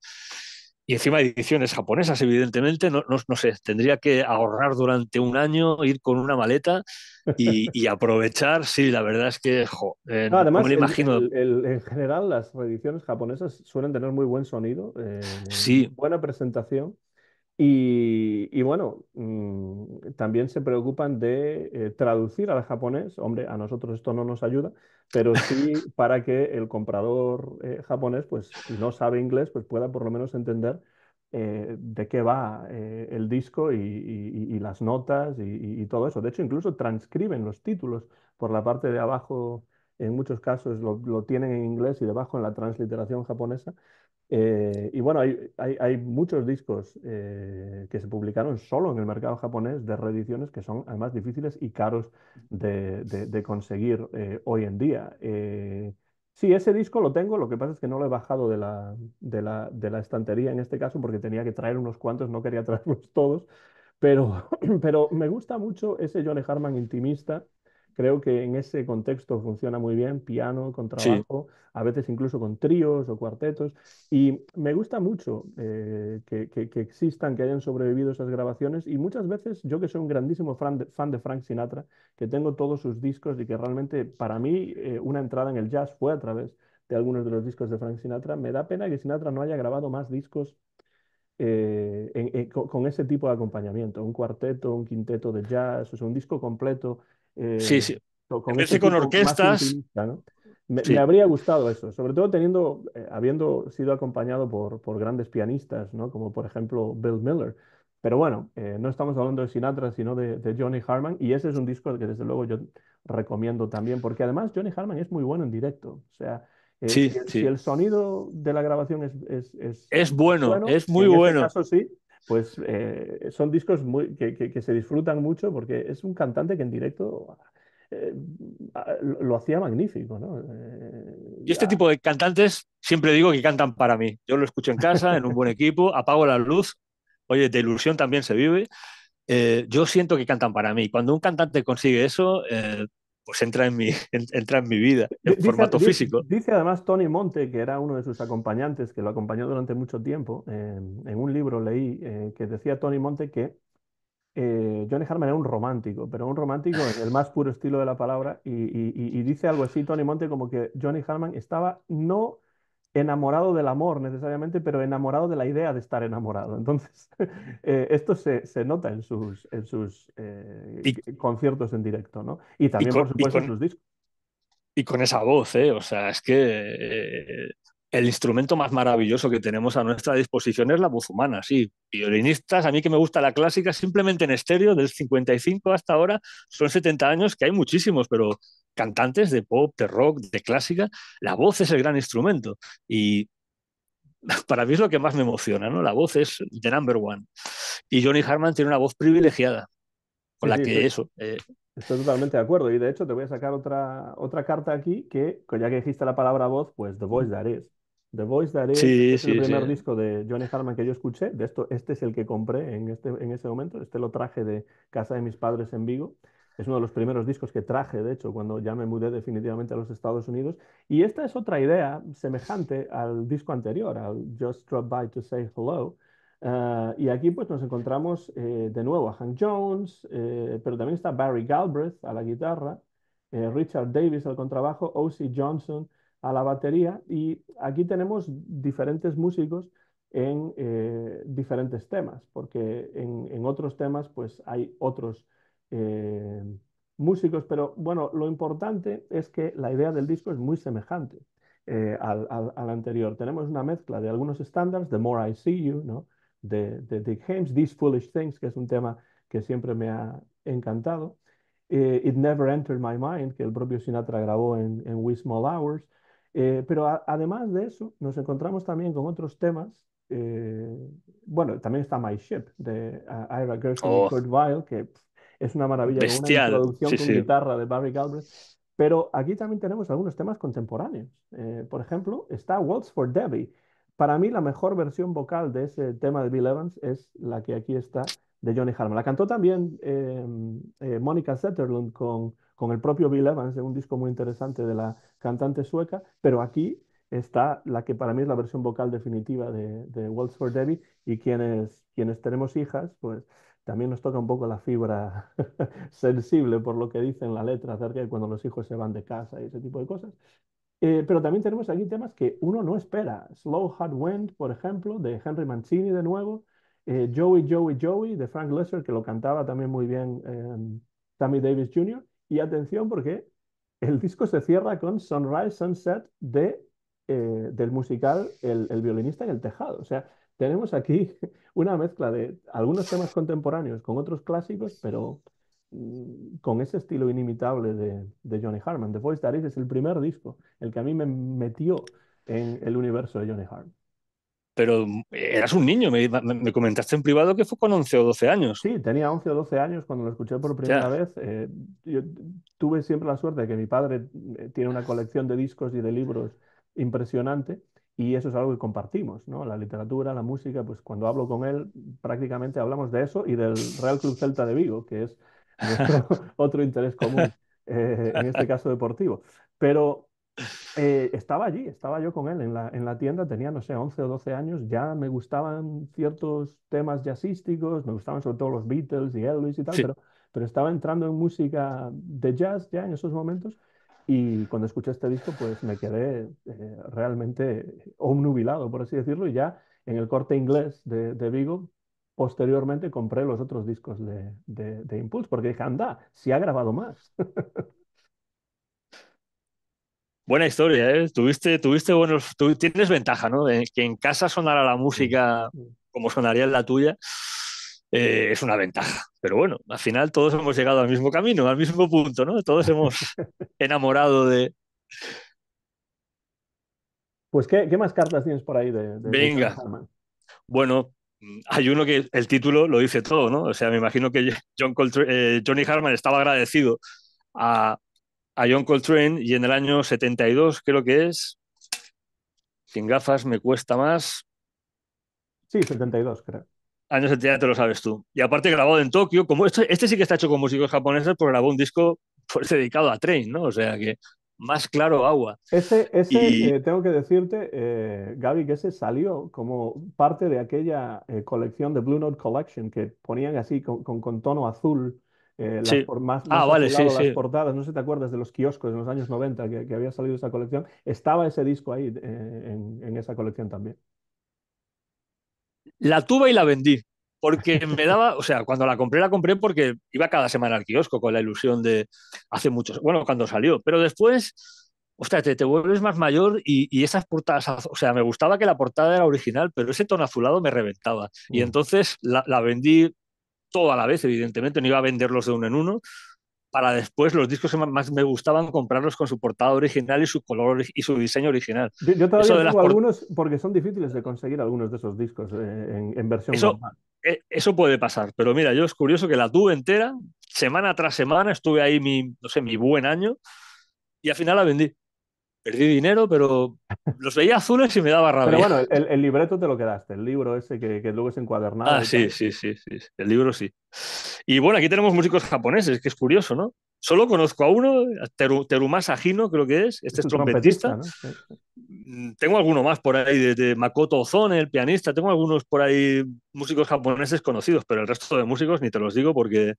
y encima ediciones japonesas, evidentemente, no, sé, tendría que ahorrar durante un año, ir con una maleta y, aprovechar, sí, la verdad es que, jo, eh, no, me imagino. en general, las ediciones japonesas suelen tener muy buen sonido, eh, buena presentación. Y, bueno, mm, también se preocupan de eh, traducir al japonés. Hombre, a nosotros esto no nos ayuda, pero sí para que el comprador eh, japonés, pues si no sabe inglés, pues pueda por lo menos entender eh, de qué va el disco y, las notas y, todo eso. De hecho, incluso transcriben los títulos por la parte de abajo. En muchos casos lo tienen en inglés y debajo en la transliteración japonesa eh, y bueno, hay, muchos discos eh, que se publicaron solo en el mercado japonés de reediciones que son además difíciles y caros de, conseguir eh, hoy en día. sí, ese disco lo tengo, lo que pasa es que no lo he bajado de la, estantería en este caso porque tenía que traer unos cuantos, no quería traerlos todos, pero, pero me gusta mucho ese Johnny Harman intimista creo que en ese contexto funciona muy bien, piano, contrabajo, trabajo, a veces incluso con tríos o cuartetos. Y me gusta mucho eh, que, existan, que hayan sobrevivido esas grabaciones. Y muchas veces, yo que soy un grandísimo fan de, Frank Sinatra, que tengo todos sus discos y que realmente para mí eh, una entrada en el jazz fue a través de algunos de los discos de Frank Sinatra, me da pena que Sinatra no haya grabado más discos eh, con ese tipo de acompañamiento, un cuarteto, un quinteto de jazz, o sea, un disco completo sí, eh, sí. Con, este orquestas. Me, habría gustado eso, sobre todo teniendo, eh, habiendo sido acompañado por, por grandes pianistas, como por ejemplo Bill Miller. Pero bueno, eh, no estamos hablando de Sinatra, sino de, Johnny Harman. Y ese es un disco que desde luego yo recomiendo también, porque además Johnny Harman es muy bueno en directo. O sea, si, el sonido de la grabación es... Es, bueno, es muy bueno. Este sí, pues eh, son discos que, se disfrutan mucho porque es un cantante que en directo eh, lo, hacía magnífico. Eh, y este tipo de cantantes siempre digo que cantan para mí. Yo lo escucho en casa, en un buen equipo, apago la luz. Oye, de ilusión también se vive. yo siento que cantan para mí. Cuando un cantante consigue eso, pues entra en mi, entra en mi vida en formato físico. Dice, además Tony Monte, que era uno de sus acompañantes, que lo acompañó durante mucho tiempo, em, en un libro leí eh, que decía Tony Monte que eh, Johnny Harman era un romántico, pero un romántico en el más puro estilo de la palabra, y, y dice algo así Tony Monte como que Johnny Harman estaba no enamorado del amor necesariamente, pero enamorado de la idea de estar enamorado. Entonces, eh, esto se, nota en sus, en sus eh, conciertos en directo, ¿no? Y también, por supuesto, en sus discos. Y con esa voz, ¿eh? O sea, es que eh, el instrumento más maravilloso que tenemos a nuestra disposición es la voz humana, sí. Violinistas, a mí que me gusta la clásica, simplemente en estéreo, del 55 hasta ahora, son 70 años, que hay muchísimos, pero cantantes de pop, de rock, de clásica, la voz es el gran instrumento y para mí es lo que más me emociona, ¿no? La voz es the number one. Y Johnny Harman tiene una voz privilegiada, con la que eso... Eh, estoy totalmente de acuerdo y de hecho te voy a sacar otra, otra carta aquí que, ya que dijiste la palabra voz, pues The Voice That Is. The Voice That Is es el primer disco de Johnny Harman que yo escuché. De esto, este es el que compré en, este, en ese momento. Este lo traje de casa de mis padres en Vigo. Es uno de los primeros discos que traje, de hecho, cuando ya me mudé definitivamente a los Estados Unidos. Y esta es otra idea semejante al disco anterior, al Just Drop By to Say Hello. Eh, y aquí pues nos encontramos eh, de nuevo a Hank Jones, eh, pero también está Barry Galbraith a la guitarra, Richard Davis al contrabajo, O.C. Johnson a la batería y aquí tenemos diferentes músicos en diferentes temas, porque en, en, otros temas pues hay otros eh, músicos, pero bueno, lo importante es que la idea del disco es muy semejante eh, al, anterior. Tenemos una mezcla de algunos estándares, The More I See You, ¿no? de, de Dick Hames, These Foolish Things, que es un tema que siempre me ha encantado, eh, It Never Entered My Mind, que el propio Sinatra grabó en, en We Small Hours, pero además de eso, nos encontramos también con otros temas. bueno, también está My Ship de Ira Gershwin y oh. Kurt Weill, que es una maravilla. Una introducción con guitarra de Barry Galbraith. Pero aquí también tenemos algunos temas contemporáneos. Eh, por ejemplo, está Waltz for Debbie. Para mí, la mejor versión vocal de ese tema de Bill Evans es la que aquí está de Johnny Harmon. La cantó también em, eh, Monica Setterlund con, con el propio Bill Evans, en un disco muy interesante de la cantante sueca, pero aquí está la que para mí es la versión vocal definitiva de, de Waltz for Debbie y quienes, quienes tenemos hijas, pues también nos toca un poco la fibra sensible por lo que dicen las la letra acerca de cuando los hijos se van de casa y ese tipo de cosas. Eh, pero también tenemos aquí temas que uno no espera. Slow Hard Wind, por ejemplo, de Henry Mancini de nuevo. Eh, Joey, Joey, Joey de Frank Lesser, que lo cantaba también muy bien em, Tammy Davis Jr. Y atención porque el disco se cierra con Sunrise, Sunset eh, del musical el, el violinista en el tejado. O sea, tenemos aquí una mezcla de algunos temas contemporáneos con otros clásicos, pero mm, con ese estilo inimitable de, Johnny Harmon. The Voice That es el primer disco, el que a mí me metió en el universo de Johnny Harmon. Pero mm, eras un niño, me, comentaste en privado que fue con 11 o 12 años. Sí, tenía 11 o 12 años cuando lo escuché por primera vez. Eh, yo tuve siempre la suerte de que mi padre eh, tiene una colección de discos y de libros impresionante y eso es algo que compartimos, ¿no? La literatura, la música, pues cuando hablo con él prácticamente hablamos de eso y del Real Club Celta de Vigo, que es otro interés común, eh, en este caso deportivo. Pero eh, estaba allí, estaba yo con él en la, en la, tienda, tenía, no sé, 11 o 12 años, ya me gustaban ciertos temas jazzísticos, me gustaban sobre todo los Beatles y Elvis y tal, pero estaba entrando en música de jazz ya en esos momentos y cuando escuché este disco, pues me quedé eh, realmente omnubilado, por así decirlo, y ya en el corte inglés de, Vigo, posteriormente compré los otros discos de, Impulse, porque dije, anda, si ha grabado más. Buena historia, ¿eh? Tuviste, tuviste tienes ventaja, ¿no? De que en casa sonara la música como sonaría en la tuya. Eh, es una ventaja. Pero bueno, al final todos hemos llegado al mismo camino, al mismo punto, ¿no? Todos hemos enamorado de... Pues, ¿qué, qué más cartas tienes por ahí de... Venga. bueno, hay uno que el título lo dice todo, ¿no? O sea, me imagino que John eh, Johnny Harman estaba agradecido a, a John Coltrane y en el año 72, creo que es, sin gafas me cuesta más. Sí, 72, creo años de ya te lo sabes tú. Y aparte grabado en Tokio, como este, este, sí que está hecho con músicos japoneses, porque grabó un disco pues, dedicado a Train, ¿no? O sea que más claro agua. Ese, eh, tengo que decirte, eh, Gaby, que ese salió como parte de aquella eh, colección de Blue Note Collection que ponían así con, con, tono azul. las, más, ah, las portadas, no sé si te acuerdas de los kioscos en los años 90 que, había salido esa colección, estaba ese disco ahí en, esa colección también. La tuve y la vendí, porque me daba, o sea, cuando la compré, la compré porque iba cada semana al kiosco con la ilusión de hace muchos, bueno, cuando salió, pero después, ostras, te, te vuelves más mayor y, y, esas portadas, o sea, me gustaba que la portada era original, pero ese tono azulado me reventaba. Y mm. entonces la, la vendí toda la vez, evidentemente, no iba a venderlos de uno en uno, para después los discos más me gustaban comprarlos con su portada original y su color y su diseño original. Yo, algunos porque son difíciles de conseguir algunos de esos discos eh, en, versión normal. E, eso puede pasar, pero mira, yo es curioso que la tuve entera, semana tras semana, estuve ahí mi, no sé, mi buen año y al final la vendí perdí dinero, pero los veía azules y me daba rabia. Pero bueno, el, libreto te lo quedaste, el libro ese que, luego es encuadernado. Ah, sí, sí, sí, sí, el libro sí. Y bueno, aquí tenemos músicos japoneses, que es curioso, ¿no? Solo conozco a uno, Teru, Terumasa Hino, creo que es, este es, trompetista. Mm, tengo alguno más por ahí, de, Makoto Ozone, el pianista, tengo algunos por ahí músicos japoneses conocidos, pero el resto de músicos ni te los digo porque...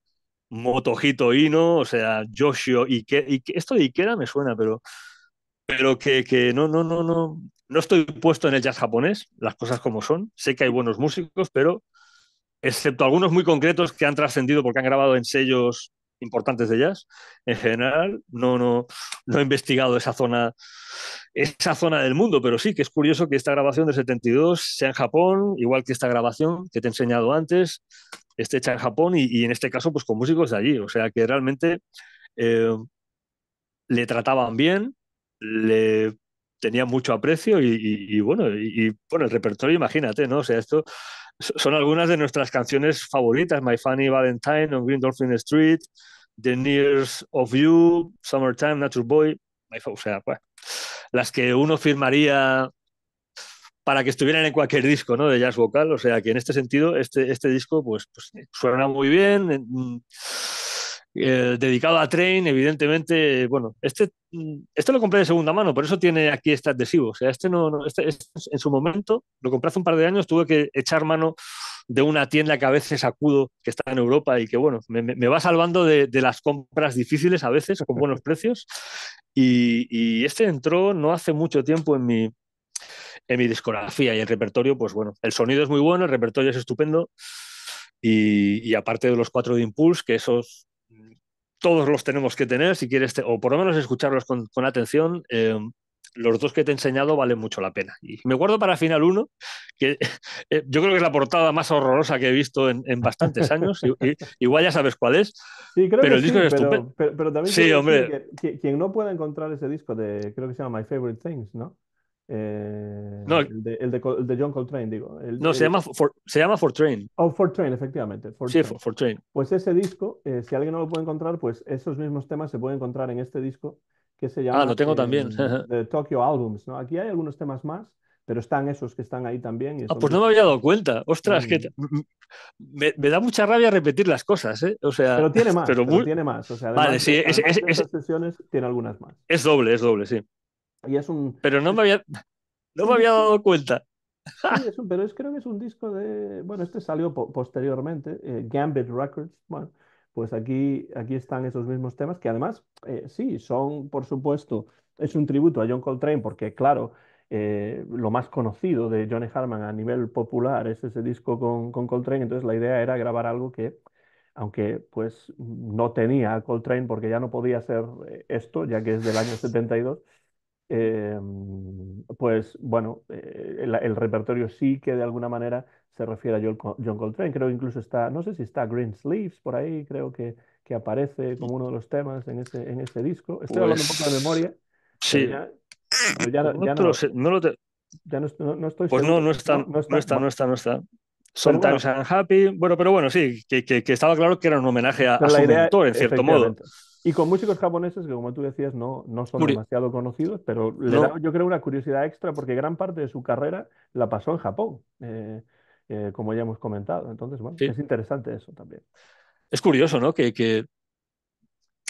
Motojito Ino, o sea, Yoshio que Ike, esto de Ikeda me suena, pero pero que, no, no, no, no. No estoy puesto en el jazz japonés, las cosas como son. Sé que hay buenos músicos, pero excepto algunos muy concretos que han trascendido porque han grabado en sellos importantes de jazz, en general no, no, no he investigado esa zona, esa zona del mundo, pero sí que es curioso que esta grabación de 72 sea en Japón, igual que esta grabación que te he enseñado antes, esté hecha en Japón y, y en este caso pues con músicos de allí, o sea que realmente eh, le trataban bien, le tenía mucho aprecio y, bueno, y, bueno, el repertorio, imagínate, ¿no? O sea, esto son algunas de nuestras canciones favoritas, My Funny Valentine, On Green Dolphin Street, The Nears of You, Summertime, natural Boy, o sea, las que uno firmaría para que estuvieran en cualquier disco ¿no? de jazz vocal. O sea que en este sentido, este, este disco pues, pues suena muy bien. Eh, dedicado a Train, evidentemente, bueno, este, mm, este, lo compré de segunda mano, por eso tiene aquí este adhesivo. O sea, este no, este, este en su momento, lo compré hace un par de años, tuve que echar mano de una tienda que a veces acudo, que está en Europa y que, bueno, me, va salvando de, las compras difíciles a veces, con buenos precios. Y, este entró no hace mucho tiempo en mi, en mi discografía y el repertorio, pues bueno, el sonido es muy bueno, el repertorio es estupendo. Y, y, aparte de los cuatro de Impulse, que esos todos los tenemos que tener, si quieres, o por lo menos escucharlos con, atención. Eh, los dos que te he enseñado valen mucho la pena. Y me guardo para final uno, que eh, yo creo que es la portada más horrorosa que he visto en, bastantes años. y, igual ya sabes cuál es. pero el disco es estupendo. Pero, también sí, hombre. quien no pueda encontrar ese disco de, creo que se llama My Favorite Things, ¿no? no, eh, el de, John Coltrane, digo. no, se, llama for, se llama Fortrain. Oh, efectivamente. sí, Fortrain. For pues ese disco, eh, si alguien no lo puede encontrar, pues esos mismos temas se pueden encontrar en este disco que se ah, llama. Ah, lo tengo también. Em, Tokyo Albums. ¿no? Aquí hay algunos temas más, pero están esos que están ahí también. ah, pues no me había dado cuenta. Ostras, que mm. me, da mucha rabia repetir las cosas, ¿eh? O sea, pero tiene más. Pero, tiene más. O vale, sí, sesiones, tiene algunas más. Es doble, es doble, sí. Y es un... Pero no me había, no me había dado cuenta. es un, pero es, creo que es un disco de. Bueno, este salió posteriormente, eh, Gambit Records. Bueno, pues aquí, aquí están esos mismos temas que además, eh, sí, son, por supuesto, es un tributo a John Coltrane, porque, claro, eh, lo más conocido de Johnny Harman a nivel popular es ese disco con, con Coltrane. Entonces, la idea era grabar algo que, aunque pues no tenía Coltrane, porque ya no podía ser esto, ya que es del año 72 eh, pues bueno, eh, el, repertorio sí que de alguna manera se refiere a John, Coltrane. Creo que incluso está, no sé si está Green Sleeves por ahí, creo que, que aparece como uno de los temas en ese, en ese disco. Estoy hablando un poco de pues memoria. Sí. Ya, no, lo estoy Pues no, no está, no, está, no está, no está. Sometimes bueno, Bueno, pero bueno, sí, que, que, estaba claro que era un homenaje a, a su mentor, en cierto modo. Y con músicos japoneses que, como tú decías, no, no son demasiado conocidos, pero le da, yo creo, una curiosidad extra porque gran parte de su carrera la pasó en Japón, eh, eh, como ya hemos comentado. Entonces, bueno, es interesante eso también. Es curioso, ¿no? Que, que,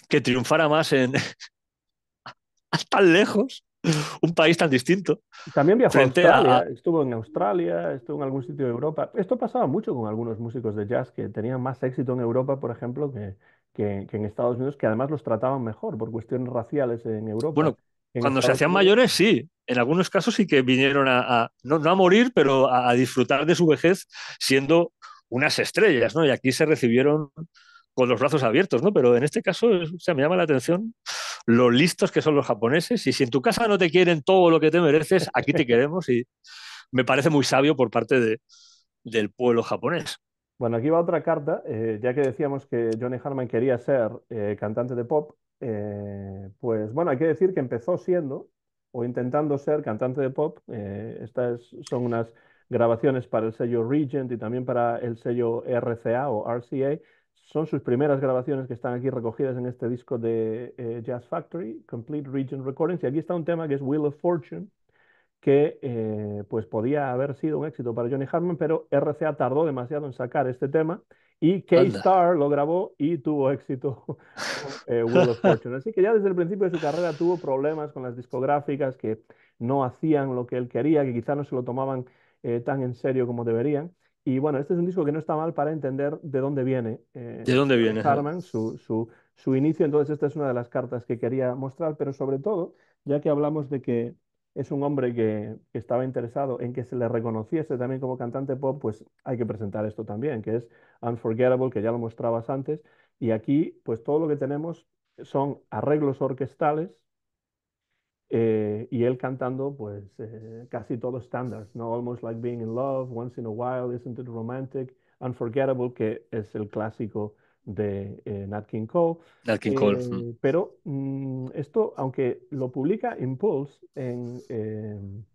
que triunfara más en tan lejos, un país tan distinto. También viajó a Australia, estuvo en Australia, estuvo en algún sitio de Europa. Esto pasaba mucho con algunos músicos de jazz que tenían más éxito en Europa, por ejemplo, que, que, en Estados Unidos, que además los trataban mejor por cuestiones raciales en Europa. Bueno, cuando se hacían mayores, sí. En algunos casos sí que vinieron a, no, a morir, pero a, disfrutar de su vejez siendo unas estrellas, ¿no? Y aquí se recibieron con los brazos abiertos, ¿no? Pero en este caso, o sea, me llama la atención lo listos que son los japoneses. Y si en tu casa no te quieren todo lo que te mereces, aquí te queremos. Y me parece muy sabio por parte del pueblo japonés. Bueno, aquí va otra carta, eh, ya que decíamos que Johnny Harman quería ser eh, cantante de pop, eh, pues bueno, hay que decir que empezó siendo o intentando ser cantante de pop. estas son unas grabaciones para el sello Regent y también para el sello RCA o RCA. Son sus primeras grabaciones que están aquí recogidas en este disco de Jazz Factory, Complete Regent Recordings. Y aquí está un tema que es Wheel of Fortune, que eh, pues podía haber sido un éxito para Johnny Hartman, pero RCA tardó demasiado en sacar este tema y K-Star lo grabó y tuvo éxito eh, Así que ya desde el principio de su carrera tuvo problemas con las discográficas que no hacían lo que él quería, que quizá no se lo tomaban eh, tan en serio como deberían. Y bueno, este es un disco que no está mal para entender de dónde viene. Eh, ¿De dónde viene? su, su, su inicio. Entonces, esta es una de las cartas que quería mostrar, pero sobre todo, ya que hablamos de que es un hombre que, estaba interesado en que se le reconociese también como cantante pop, pues hay que presentar esto también, que es Unforgettable, que ya lo mostrabas antes. Y aquí, pues todo lo que tenemos son arreglos orquestales eh, y él cantando, pues eh, casi todos estándar, ¿no? Almost like being in love, once in a while, isn't it romantic, Unforgettable, que es el clásico de eh, Nat King Cole. Nat Cole. Eh, pero mm, esto, aunque lo publica Impulse en, en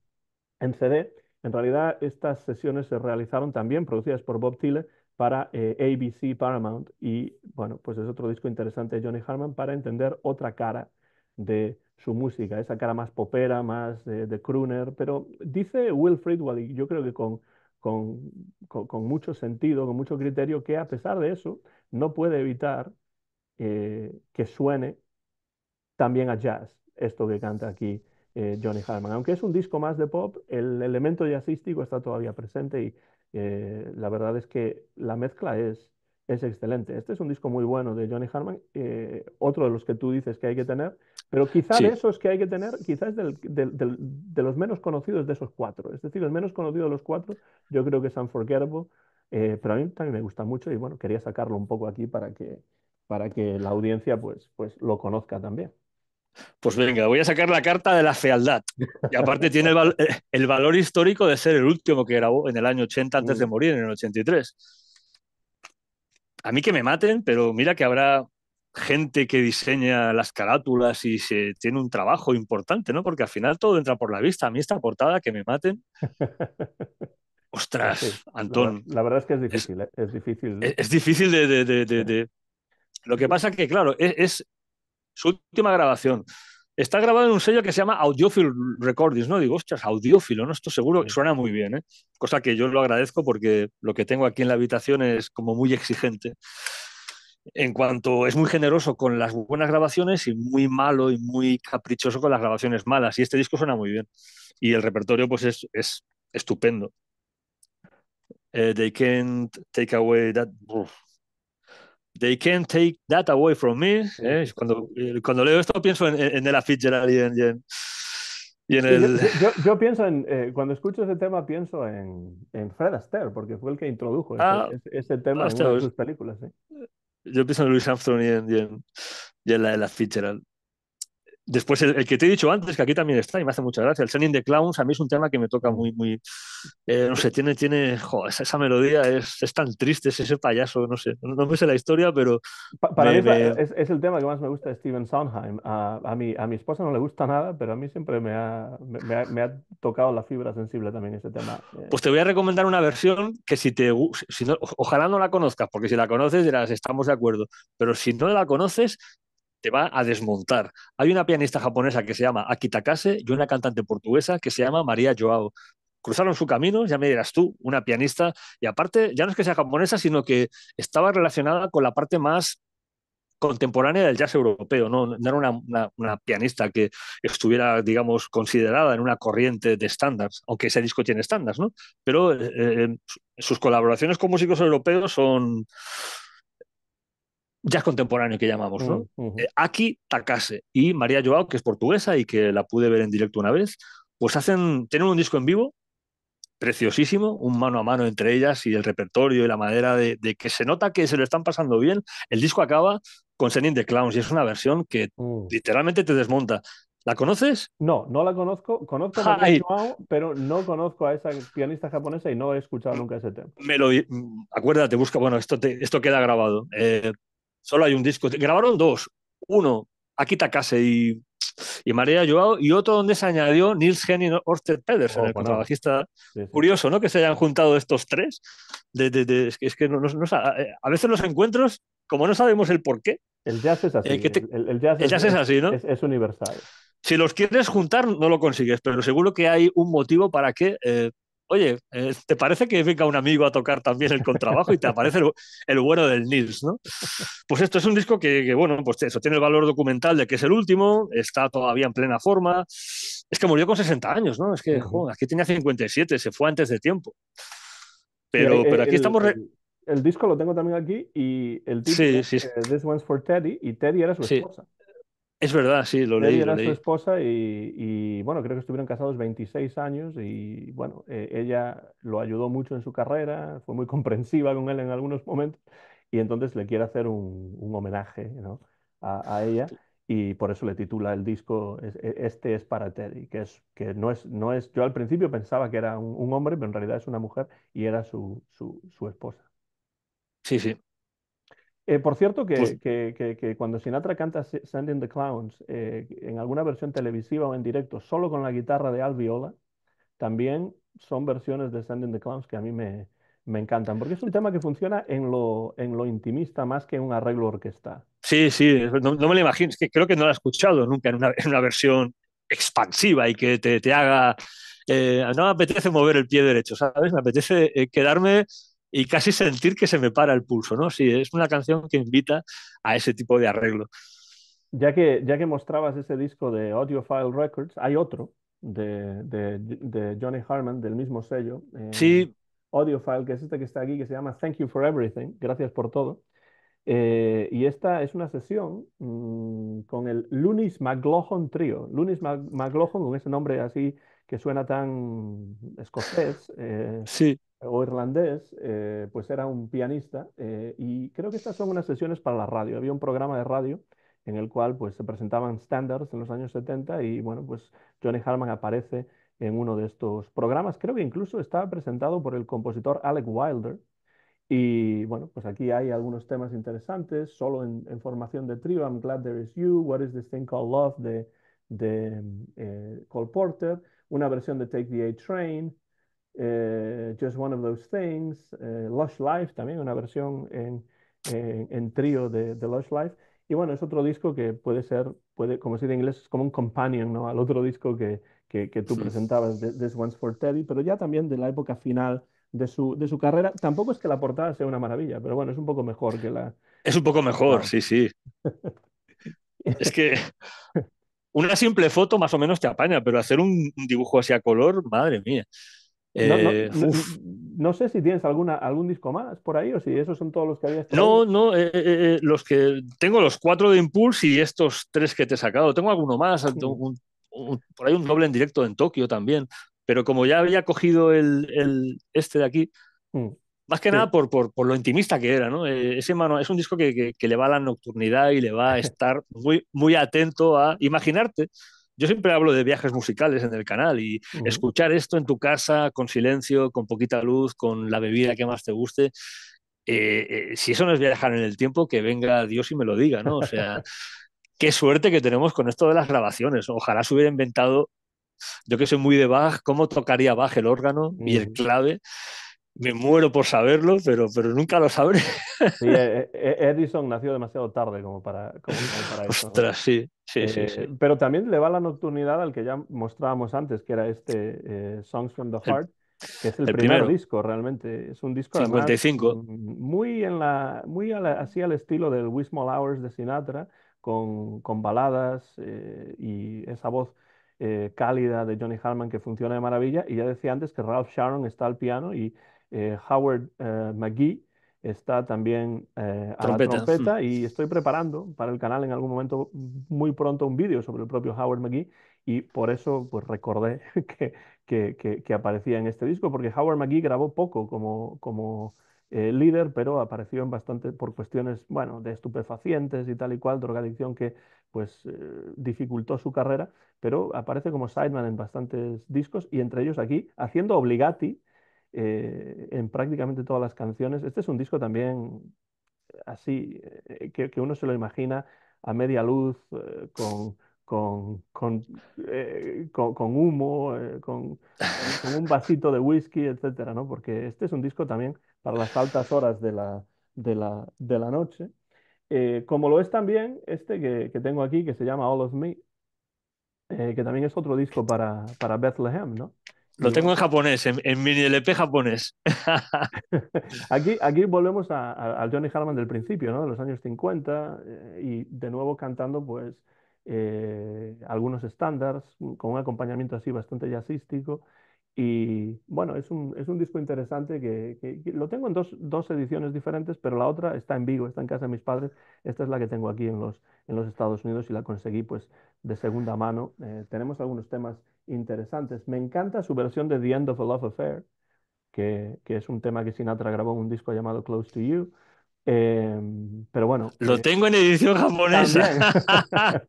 em, CD, en realidad estas sesiones se realizaron también, producidas por Bob Thiele para eh, ABC Paramount y bueno, pues es otro disco interesante de Johnny Harman para entender otra cara de su música, esa cara más popera, más de crooner, pero dice Wilfred Wally, yo creo que con, con, con, con, mucho sentido, con mucho criterio, que a pesar de eso, no puede evitar eh, que suene también a jazz, esto que canta aquí eh, Johnny Harman. Aunque es un disco más de pop, el elemento jazzístico está todavía presente y eh, la verdad es que la mezcla es, es excelente. Este es un disco muy bueno de Johnny Harman, otro de los que tú dices que hay que tener, pero quizá de que hay que tener, quizás de los menos conocidos de esos cuatro. Es decir, el menos conocido de los cuatro, yo creo que es Unforgettable, eh, pero a mí también me gusta mucho y bueno, quería sacarlo un poco aquí para que, para que la audiencia pues, pues lo conozca también. Pues venga, voy a sacar la carta de la fealdad. Y aparte tiene el, eh, valor histórico de ser el último que grabó en el año 80 antes de mm. morir, en el 83. A mí que me maten, pero mira que habrá gente que diseña las carátulas y se tiene un trabajo importante, ¿no? Porque al final todo entra por la vista. A mí esta portada, que me maten, Ostras, Antón. La, verdad es que es difícil, es, difícil. ¿eh? E-, es, difícil de, Lo que pasa que, claro, e-, es, su última grabación. Está grabado en un sello que se llama Audiophile Recordings, ¿no? Digo, ostras, audiófilo, ¿no? Esto seguro suena muy bien, ¿eh? Cosa que yo lo agradezco porque lo que tengo aquí en la habitación es como muy exigente. En cuanto es muy generoso con las buenas grabaciones y muy malo y muy caprichoso con las grabaciones malas. Y este disco suena muy bien. Y el repertorio, pues, es estupendo. Eh, they can't take away that. They can't take that away from me. Eh, cuando, eh, cuando leo esto pienso en, el Ella y en, y en, el... yo, pienso en, cuando escucho ese tema, pienso en, en, Fred Astaire, porque fue el que introdujo ese, ah, tema en una de sus películas. Yo pienso en Louis Armstrong y en, y en, y en la Ella Después, el, que te he dicho antes, que aquí también está y me hace mucha gracia, el Shining de Clowns, a mí es un tema que me toca muy, muy. Eh, no sé, tiene, tiene. esa, melodía es, es, tan triste, es ese payaso, no sé. No, me sé la historia, pero. para mí Es, el tema que más me gusta de Steven Sondheim. A, a, mi, a mi esposa no le gusta nada, pero a mí siempre me ha, me, ha, tocado la fibra sensible también ese tema. Eh. Pues te voy a recomendar una versión que si te. Si ojalá no la conozcas, porque si la conoces dirás, estamos de acuerdo. Pero si no la conoces, va a desmontar. Hay una pianista japonesa que se llama Akitakase y una cantante portuguesa que se llama María Joao. Cruzaron su camino, ya me dirás tú, una pianista, y aparte, ya no es que sea japonesa, sino que estaba relacionada con la parte más contemporánea del jazz europeo, no, era una, pianista que estuviera, digamos, considerada en una corriente de estándares, aunque ese disco tiene estándares, ¿no? Pero eh, eh, sus colaboraciones con músicos europeos son, jazz contemporáneo que llamamos, ¿no? Eh, aquí Aki Takase y María Joao, que es portuguesa y que la pude ver en directo una vez, pues hacen, tienen un disco en vivo preciosísimo, un mano a mano entre ellas y el repertorio y la manera de, que se nota que se lo están pasando bien. El disco acaba con Sending the Clowns y es una versión que mm. literalmente te desmonta. ¿La conoces? No, no la conozco. Conozco a María Joao, pero no conozco a esa pianista japonesa y no he escuchado mm, nunca ese tema. Me lo, mm, acuérdate, busca, bueno, esto, esto queda grabado. Eh, Solo hay un disco. Grabaron dos. Uno, Akita Kase y, y María Joao, y otro donde se añadió Nils Henning Orsted Pedersen, el contrabajista. Curioso, ¿no? Que se hayan juntado estos tres. De, de, es que, no, eh, a veces los encuentros, como no sabemos el por qué. El jazz es así. Eh, el, jazz, es, así, ¿no? Es, universal. Si los quieres juntar, no lo consigues, pero seguro que hay un motivo para que eh, oye, eh, ¿te parece que venga un amigo a tocar también el contrabajo y te aparece el, bueno del Nils, ¿no? Pues esto es un disco que, bueno, pues eso tiene el valor documental de que es el último, está todavía en plena forma. Es que murió con 60 años, ¿no? Es que, jo, aquí tenía 57, se fue antes de tiempo. Pero, pero aquí estamos... El, disco lo tengo también aquí y el título sí, sí, eh, This One's for Teddy y Teddy era su esposa. Es verdad, sí, lo leí. Ella era su esposa y, bueno, creo que estuvieron casados 26 años y bueno, eh, ella lo ayudó mucho en su carrera, fue muy comprensiva con él en algunos momentos y entonces le quiere hacer un, homenaje a, ella y por eso le titula el disco e, Este es para Teddy, que, es, que no, es, no es, yo al principio pensaba que era un, hombre, pero en realidad es una mujer y era su, su esposa. Sí, sí. Eh, por cierto, pues que, cuando Sinatra canta Sending the Clowns eh, en alguna versión televisiva o en directo, solo con la guitarra de Al Viola, también son versiones de Sending the Clowns que a mí me, me encantan, porque es un tema que funciona en lo, en lo intimista más que en un arreglo orquestal. Sí, sí, no, me lo imagino, es que creo que no lo he escuchado nunca en una, versión expansiva y que te, te haga... Eh, no me apetece mover el pie derecho, ¿sabes? Me apetece quedarme y casi sentir que se me para el pulso, ¿no? Sí, es una canción que invita a ese tipo de arreglo. Ya que, ya que mostrabas ese disco de Audiophile Records, hay otro de, Johnny Harman, del mismo sello. Eh, sí. Audiophile, que es este que está aquí, que se llama Thank You for Everything, gracias por todo. Eh, y esta es una sesión mm, con el Lunis McLaughlin Trio. Lunis McLaughlin, con ese nombre así que suena tan escocés. Eh, sí o irlandés, eh, pues era un pianista eh, y creo que estas son unas sesiones para la radio. Había un programa de radio en el cual pues se presentaban standards en los años 70 y bueno, pues Johnny Harman aparece en uno de estos programas. Creo que incluso estaba presentado por el compositor Alec Wilder y bueno, pues aquí hay algunos temas interesantes, solo en, formación de trio I'm Glad There Is You, What Is This Thing Called Love de, de eh, Cole Porter, una versión de Take the A Train, eh, Just One of Those Things, eh, Lush Life, también una versión en, en, trío de, Lush Life. Y bueno, es otro disco que puede ser, puede, como se dice en inglés, es como un companion ¿no? al otro disco que, que, tú presentabas, This One's for Teddy, pero ya también de la época final de su, de su carrera. Tampoco es que la portada sea una maravilla, pero bueno, es un poco mejor que la... Es un poco mejor, sí, sí. es que una simple foto más o menos te apaña, pero hacer un dibujo así a color, madre mía. Eh, no, sé si tienes alguna, algún disco más por ahí o si esos son todos los que habías No, no, eh, eh, los que tengo los cuatro de Impulse y estos tres que te he sacado. Tengo alguno más, por ahí un doble en directo en Tokio también, pero como ya había cogido el, este de aquí, mm. más que nada por, por, lo intimista que era, ¿no? Ese mano, es un disco que, le va a la nocturnidad y le va a estar muy, muy atento a imaginarte yo siempre hablo de viajes musicales en el canal y escuchar esto en tu casa, con silencio, con poquita luz, con la bebida que más te guste. Eh, eh, si eso no es viajar en el tiempo, que venga Dios y me lo diga, ¿no? O sea, qué suerte que tenemos con esto de las grabaciones. Ojalá se hubiera inventado, yo que soy muy de Bach, cómo tocaría Bach el órgano y el clave me muero por saberlo, pero, pero nunca lo sabré. E, e, Edison nació demasiado tarde como para, eso. Ostras, eh, sí, Pero también le va la nocturnidad al que ya mostrábamos antes, que era este eh, Songs from the Heart, que es el, primer disco realmente. Es un disco 55. Mm, muy, en la, muy así al estilo del We Small Hours de Sinatra, con, baladas eh, y esa voz eh, cálida de Johnny Harman que funciona de maravilla. Y ya decía antes que Ralph Sharon está al piano y eh, Howard eh, McGee está también a la trompeta. Mm. Y estoy preparando para el canal en algún momento muy pronto un vídeo sobre el propio Howard McGee. Y por eso pues, recordé que, que, que aparecía en este disco, porque Howard McGee grabó poco como, como eh, líder, pero apareció en bastante por cuestiones, bueno, de estupefacientes y tal y cual, drogadicción que pues eh, dificultó su carrera, pero aparece como sideman en bastantes discos y entre ellos aquí haciendo obligati eh, en prácticamente todas las canciones. Este es un disco también así que, que, uno se lo imagina a media luz con con, con, con, humo, con, con, un vasito de whisky, etcétera, ¿no? Porque este es un disco también para las altas horas de la, de la, de la noche. Eh, como lo es también este que, que, tengo aquí, que se llama All of Me, eh, que también es otro disco para, para Bethlehem, ¿no? Lo tengo en japonés, en, mini LP japonés. aquí, aquí volvemos a, Johnny Harman del principio, ¿no? De los años 50, eh, y de nuevo cantando, pues, algunos estándares, con un acompañamiento así bastante jazzístico, y bueno, es un, es un disco interesante que, lo tengo en dos, dos, ediciones diferentes, pero la otra está en vivo, está en casa de mis padres. Esta es la que tengo aquí en los, en los Estados Unidos y la conseguí pues de segunda mano. Eh, tenemos algunos temas interesantes. Me encanta su versión de The End of a Love Affair, que, que es un tema que Sinatra grabó en un disco llamado Close to You. Em, pero bueno. Lo eh, tengo en edición japonesa.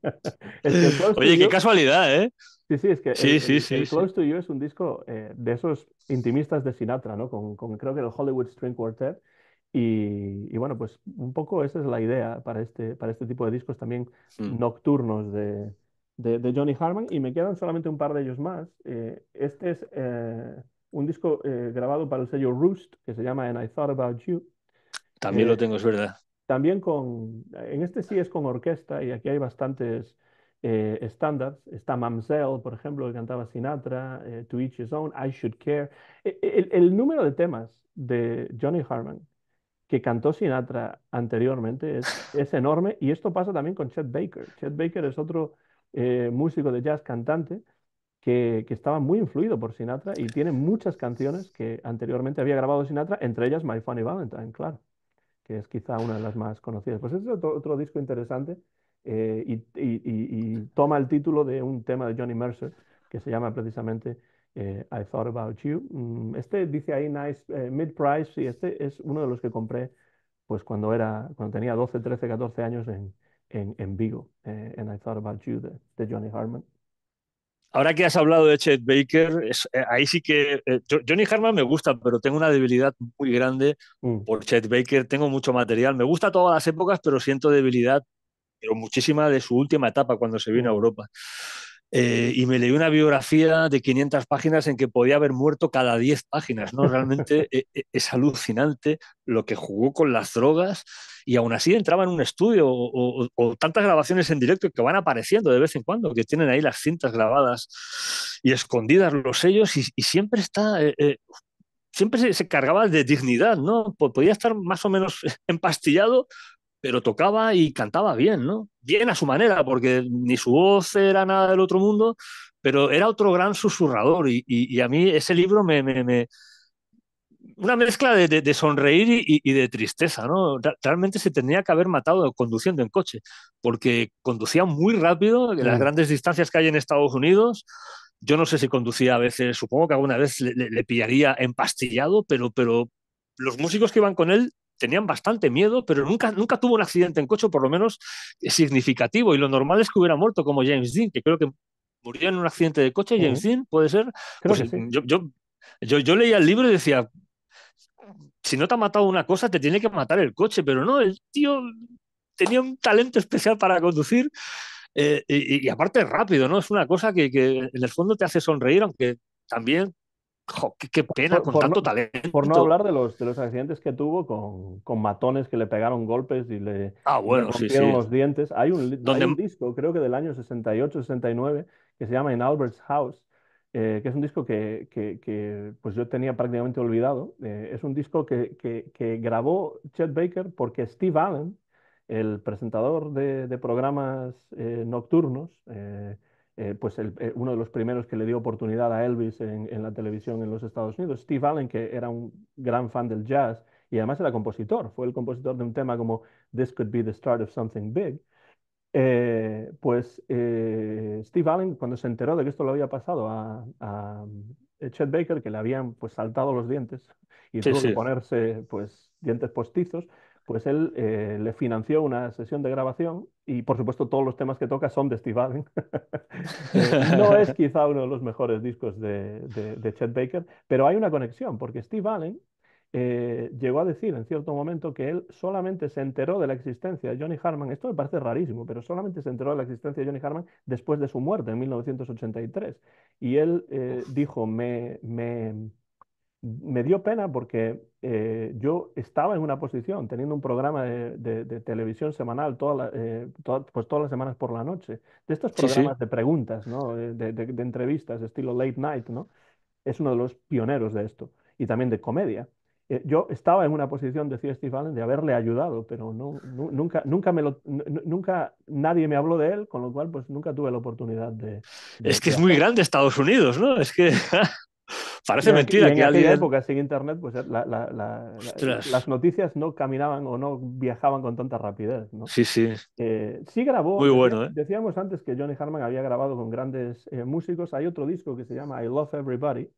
Oye, qué casualidad, ¿eh? Sí, sí, es que sí, Close to You es un disco eh, de esos intimistas de Sinatra, ¿no? Con, creo que el Hollywood String Quartet. Y, bueno, pues un poco esa es la idea para este, para este tipo de discos también mm. nocturnos de, Johnny Harman. Y me quedan solamente un par de ellos más. Eh, este es eh, un disco grabado para el sello Roost, que se llama And I Thought About You. También lo tengo, es verdad. También con, en este sí es con orquesta y aquí hay bastantes estándares. Eh, está Mamsell, por ejemplo, que cantaba Sinatra, eh, To Each His Own, I Should Care. E, e, el, número de temas de Johnny Harman que cantó Sinatra anteriormente es, enorme y esto pasa también con Chet Baker. Chet Baker es otro eh, músico de jazz cantante que, estaba muy influido por Sinatra y tiene muchas canciones que anteriormente había grabado Sinatra, entre ellas My Funny Valentine, claro, que es quizá una de las más conocidas. Pues es otro disco interesante eh, y, toma el título de un tema de Johnny Mercer que se llama precisamente eh, I Thought About You. Mm, este dice ahí nice eh, mid price y este es uno de los que compré pues cuando era cuando tenía 12, 13, 14 años en, Vigo, en I Thought About You de, Johnny Harmon Ahora que has hablado de Chet Baker, ahí sí que Johnny Harman me gusta, pero tengo una debilidad muy grande mm. por Chet Baker. Tengo mucho material. Me gusta todas las épocas, pero siento debilidad pero muchísima de su última etapa cuando se vino a Europa. Eh, y me leí una biografía de 500 páginas en que podía haber muerto cada 10 páginas, ¿no? Realmente e, e, es, alucinante lo que jugó con las drogas y aún así entraba en un estudio o, tantas grabaciones en directo que van apareciendo de vez en cuando, que tienen ahí las cintas grabadas y escondidas los sellos y, siempre está... Eh, eh, siempre se, se, cargaba de dignidad, ¿no? Podía estar más o menos empastillado, pero tocaba y cantaba bien, ¿no? Bien a su manera, porque ni su voz era nada del otro mundo, pero era otro gran susurrador y, y, a mí ese libro me... me, me... una mezcla de, de, sonreír y, y, de tristeza, ¿no? Realmente se tendría que haber matado conduciendo en coche, porque conducía muy rápido, en las mm. grandes distancias que hay en Estados Unidos, yo no sé si conducía a veces, supongo que alguna vez le, pillaría empastillado, pero, pero los músicos que iban con él tenían bastante miedo, pero nunca, nunca tuvo un accidente en coche, por lo menos eh, significativo. Y lo normal es que hubiera muerto como James Dean, que creo que murió en un accidente de coche. James Dean, puede ser. Pues, yo, yo, yo, leía el libro y decía, si no te ha matado una cosa, te tiene que matar el coche, pero no, el tío tenía un talento especial para conducir. Eh, y, aparte rápido, ¿no? Es una cosa que, que, en el fondo te hace sonreír, aunque también qué, pena por, con tanto no, talento. Por no hablar de los, los accidentes que tuvo con, matones que le pegaron golpes y le, ah, rompieron los dientes. Hay un, disco, creo que del año 68-69, que se llama In Albert's House, eh, que es un disco que, pues yo tenía prácticamente olvidado. Eh, es un disco que, grabó Chet Baker porque Steve Allen, el presentador de, programas eh, nocturnos, eh, pues eh, uno de los primeros que le dio oportunidad a Elvis en, la televisión en los Estados Unidos, Steve Allen, que era un gran fan del jazz y además era compositor, fue el compositor de un tema como This Could Be the Start of Something Big. Eh, pues Steve Allen, cuando se enteró de que esto le había pasado a, Chet Baker, que le habían pues saltado los dientes y tuvo que ponerse pues dientes postizos, pues él eh, le financió una sesión de grabación y por supuesto todos los temas que toca son de Steve Allen. Eh, no es quizá uno de los mejores discos de, de, Chet Baker, pero hay una conexión porque Steve Allen eh, llegó a decir en cierto momento que él solamente se enteró de la existencia de Johnny Harman, esto me parece rarísimo, pero solamente se enteró de la existencia de Johnny Harman después de su muerte en 1983. Y él dijo, me, me me dio pena porque eh, yo estaba en una posición, teniendo un programa de, televisión semanal, eh, toda pues todas las semanas por la noche, de estos programas de preguntas, ¿no? Eh, de, de, entrevistas, estilo late night, ¿no? es uno de los pioneros de esto, y también de comedia. yo estaba en una posición, decía Steve Allen, de haberle ayudado, pero nunca, nunca, me lo, nunca nadie me habló de él, con lo cual pues nunca tuve la oportunidad de... es que es muy grande Estados Unidos, ¿no? Es que... Parece en mentira que alguien. En época sin internet, pues eh, las noticias no caminaban o no viajaban con tanta rapidez. Sí, sí. Eh, sí grabó. ¿eh? decíamos, antes que Johnny Harman había grabado con grandes músicos. Hay otro disco que se llama I Love Everybody.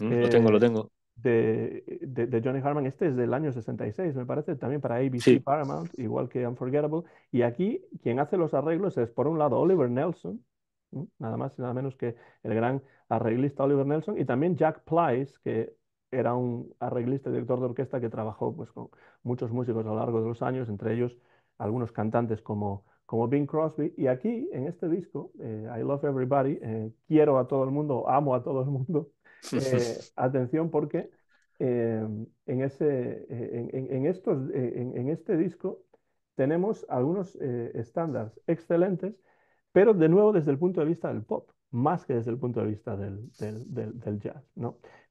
lo tengo, lo tengo. De, Johnny Harman. Este es del año 66, me parece, también para ABC Paramount, igual que Unforgettable. Y aquí quien hace los arreglos es, por un lado, Oliver Nelson, nada más y nada menos que el gran arreglista Oliver Nelson, y también Jack Plyce, que era un arreglista y director de orquesta que trabajó pues, con muchos músicos a lo largo de los años, entre ellos algunos cantantes como, como Bing Crosby. Y aquí, en este disco, eh, I Love Everybody, eh, quiero a todo el mundo, amo a todo el mundo. Eh, atención porque en, ese, en, estos, en, este disco tenemos algunos estándares excelentes, pero de nuevo desde el punto de vista del pop más que desde el punto de vista del, jazz,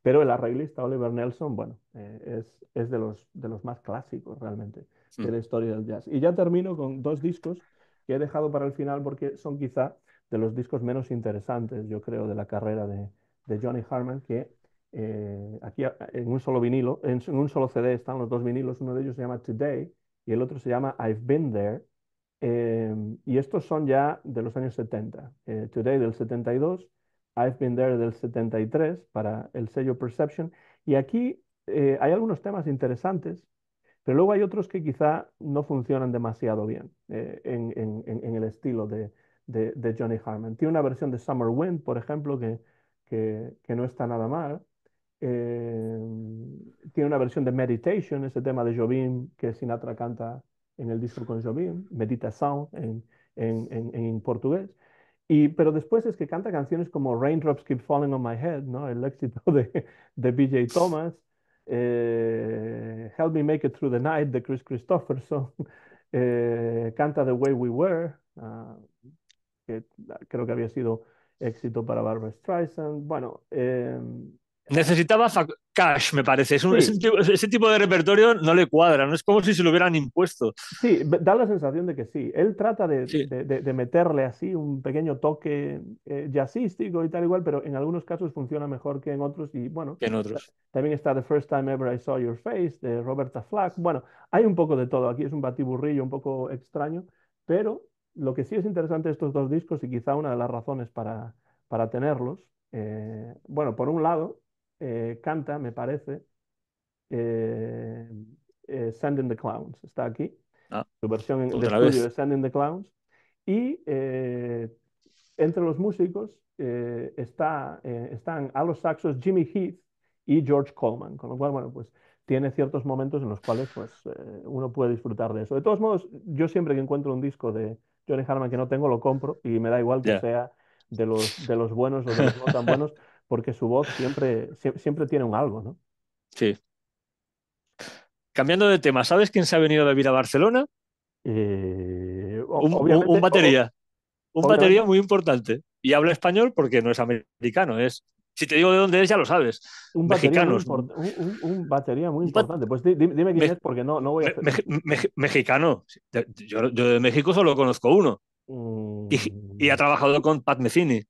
Pero el arreglista Oliver Nelson, bueno, eh, es, de, los, de los más clásicos realmente hmm. de la historia del jazz. Y ya termino con dos discos que he dejado para el final porque son quizá de los discos menos interesantes, yo creo, de la carrera de, Johnny Harman, que eh, aquí en un solo vinilo, en, un solo CD están los dos vinilos, uno de ellos se llama Today y el otro se llama I've Been There, eh, y estos son ya de los años 70. Eh, today del 72, I've Been There del 73 para el sello Perception. Y aquí eh, hay algunos temas interesantes, pero luego hay otros que quizá no funcionan demasiado bien en, el estilo de, Johnny Harmon Tiene una versión de Summer Wind, por ejemplo, que, que, que no está nada mal. tiene una versión de Meditation, ese tema de Jobim que Sinatra canta en el disco con Jobim, Meditação en, en, en, en portugués. Y, pero después es que canta canciones como Raindrops Keep Falling on My Head, ¿no? el éxito de, BJ Thomas, eh, Help Me Make It Through the Night de Chris Christopherson, eh, canta The Way We Were, ah, que creo que había sido éxito para Barbara Streisand. Bueno. Em, Necesitaba me parece. ese, tipo de repertorio no le cuadra, no es como si se lo hubieran impuesto. Sí, da la sensación de que sí. Él trata de, de, meterle así un pequeño toque eh, jazzístico y tal igual, pero en algunos casos funciona mejor que en otros y bueno. Que en También está The First Time Ever I Saw Your Face de Roberta Flack. Bueno, hay un poco de todo. Aquí es un batiburrillo un poco extraño, pero lo que sí es interesante de estos dos discos y quizá una de las razones para, para tenerlos, eh, bueno, por un lado, eh, canta, me parece, eh, eh, Sending the Clowns, está aquí, ah, su versión en estudio de Sending the Clowns. Y entre los músicos está, están a los saxos Jimmy Heath y George Coleman, con lo cual, bueno, pues tiene ciertos momentos en los cuales pues, uno puede disfrutar de eso. De todos modos, yo siempre que encuentro un disco de Johnny Harman que no tengo, lo compro y me da igual que sea de los, de los buenos o de los no tan buenos, porque su voz siempre, siempre tiene un algo, ¿no? Sí. Cambiando de tema, ¿sabes quién se ha venido a vivir a Barcelona? Eh, un, batería. Un batería muy importante. Y habla español porque no es americano, es... Si te digo de dónde es, ya lo sabes. Un Batería muy un, batería muy importante. Pues dime quién es porque no, voy a... mexicano. Yo, de México solo conozco uno. Mm. Y, ha trabajado con Pat Mezzini.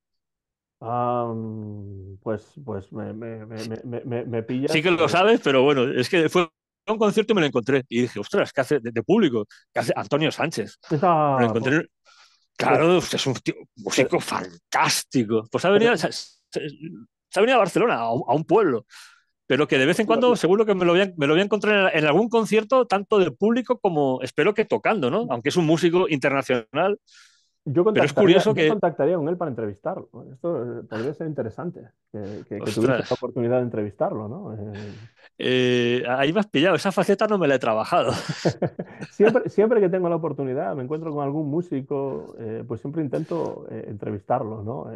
Ah, mm, pues pues me, me, me, me pilla. Sí que lo sabes, pero bueno, es que fue un concierto y me lo encontré. Y dije, ostras, ¿qué hace de, público? ¿Qué hace Antonio Sánchez? me encontré. Pues claro, eh, pues es un tío, eh, músico fantástico. Pues ha venido, ha venido a Barcelona, a, un, pueblo. Pero que de vez en cuando, seguro que me lo voy a, encontrar en, en, algún concierto, tanto de público como espero que tocando, ¿no? Mm. Aunque es un músico internacional, yo es curioso que. contactaría con él para entrevistarlo. Esto eh, podría ser interesante. Que, tuviera que oportunidad de entrevistarlo, ¿no? Eh. Eh, ahí me has pillado. Esa faceta no me la he trabajado. siempre, que tengo la oportunidad, me encuentro con algún músico, pues siempre intento entrevistarlo, ¿no?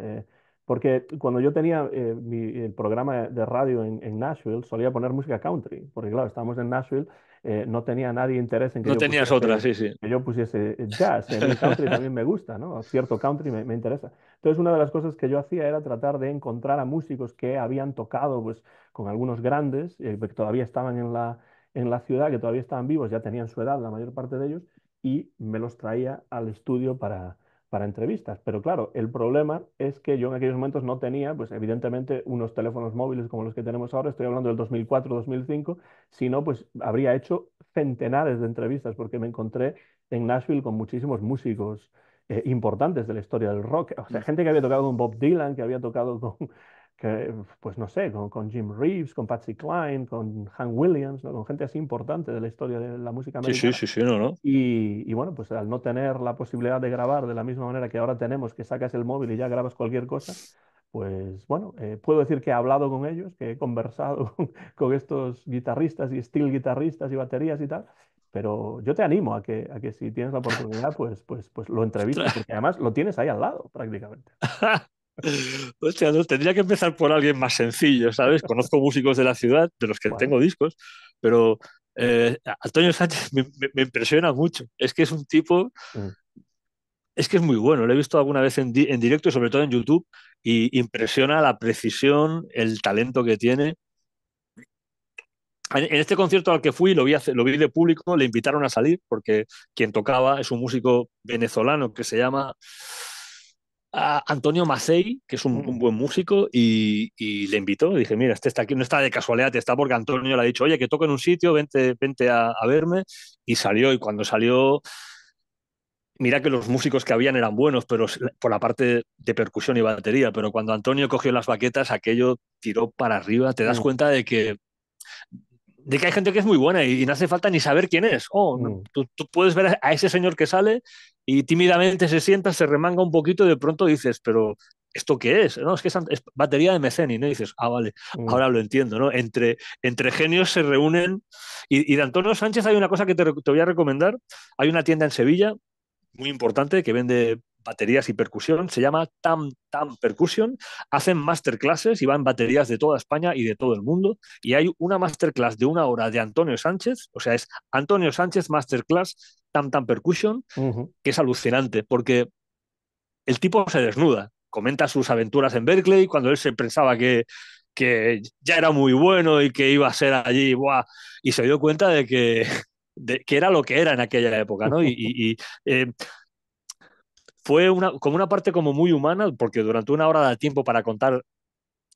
Porque cuando yo tenía eh, mi, el programa de radio en, Nashville, solía poner música country, porque claro, estábamos en Nashville, eh, no tenía nadie interés en que, yo, tenías pusiese, jazz. sí, yo pusiese eh, jazz. El country también me gusta, ¿no? Cierto country me, interesa. Entonces, una de las cosas que yo hacía era tratar de encontrar a músicos que habían tocado pues, con algunos grandes, que todavía estaban en la, en la ciudad, que todavía estaban vivos, ya tenían su edad, la mayor parte de ellos, y me los traía al estudio para, para entrevistas. Pero claro, el problema es que yo en aquellos momentos no tenía, pues evidentemente, unos teléfonos móviles como los que tenemos ahora, estoy hablando del 2004-2005, sino pues habría hecho centenares de entrevistas porque me encontré en Nashville con muchísimos músicos eh, importantes de la historia del rock. O sea, gente que había tocado con Bob Dylan, que había tocado con, que, pues no sé, con, Jim Reeves, con Patsy Cline, con Hank Williams, con gente así importante de la historia de la música americana. Sí, sí, sí, no, no. Y, bueno, pues al no tener la posibilidad de grabar de la misma manera que ahora tenemos, que sacas el móvil y ya grabas cualquier cosa, pues bueno, eh, puedo decir que he hablado con ellos, que he conversado con, estos guitarristas y steel guitarristas y baterías y tal. Pero yo te animo a que, que si tienes la oportunidad, pues, pues, pues lo entrevistas, porque además lo tienes ahí al lado prácticamente. O tendría que empezar por alguien más sencillo, ¿sabes? Conozco músicos de la ciudad, de los que tengo discos, pero eh, Antonio Sánchez me, impresiona mucho. Es que es un tipo, mm. es que es muy bueno. Lo he visto alguna vez en, directo y sobre todo en YouTube, y impresiona la precisión, el talento que tiene. En este concierto al que fui, lo vi, lo vi de público, le invitaron a salir porque quien tocaba es un músico venezolano que se llama a Antonio Macei, que es un, mm. buen músico, y, le invitó. dije, mira, este está aquí, no está de casualidad, está porque Antonio le ha dicho, oye, que toque en un sitio, vente, vente a, a verme. Y salió, y cuando salió, mira que los músicos que habían eran buenos, pero por la parte de percusión y batería, pero cuando Antonio cogió las baquetas, aquello tiró para arriba, te das mm. cuenta de que de que hay gente que es muy buena y, no hace falta ni saber quién es. Oh, mm. tú, puedes ver a ese señor que sale y tímidamente se sienta, se remanga un poquito y de pronto dices, pero ¿esto qué es? No, es que es, batería de Meceni, ¿no? dices, ah, vale, mm. ahora lo entiendo, ¿no? Entre, entre genios se reúnen. Y, y, de Antonio Sánchez hay una cosa que te, te voy a recomendar. Hay una tienda en Sevilla muy importante que vende baterías y percusión, se llama Tam Tam Percussion, hacen masterclasses y van baterías de toda España y de todo el mundo, y hay una masterclass de una hora de Antonio Sánchez, o sea, es Antonio Sánchez Masterclass Tam Tam Percussion, que es alucinante, porque el tipo se desnuda, comenta sus aventuras en Berkeley, cuando él se pensaba que, que ya era muy bueno y que iba a ser allí, y se dio cuenta de que, de, que era lo que era en aquella época, ¿no? Y, eh, fue una, como una parte como muy humana, porque durante una hora da tiempo para contar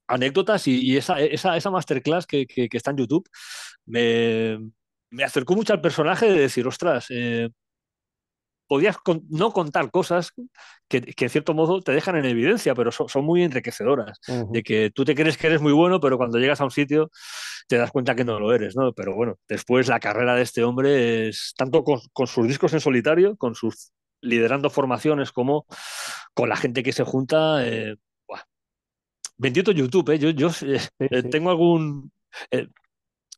anécdotas y, esa, esa, esa, masterclass que, está en YouTube me, acercó mucho al personaje de decir, ostras, eh, podías no contar cosas que, en cierto modo te dejan en evidencia, pero son muy enriquecedoras. De que tú te crees que eres muy bueno, pero cuando llegas a un sitio te das cuenta que no lo eres, ¿no? Pero bueno, después la carrera de este hombre es tanto con sus discos en solitario, con sus liderando formaciones, como con la gente que se junta. Eh, Bendito YouTube, ¿eh? yo, yo eh, eh, tengo algún...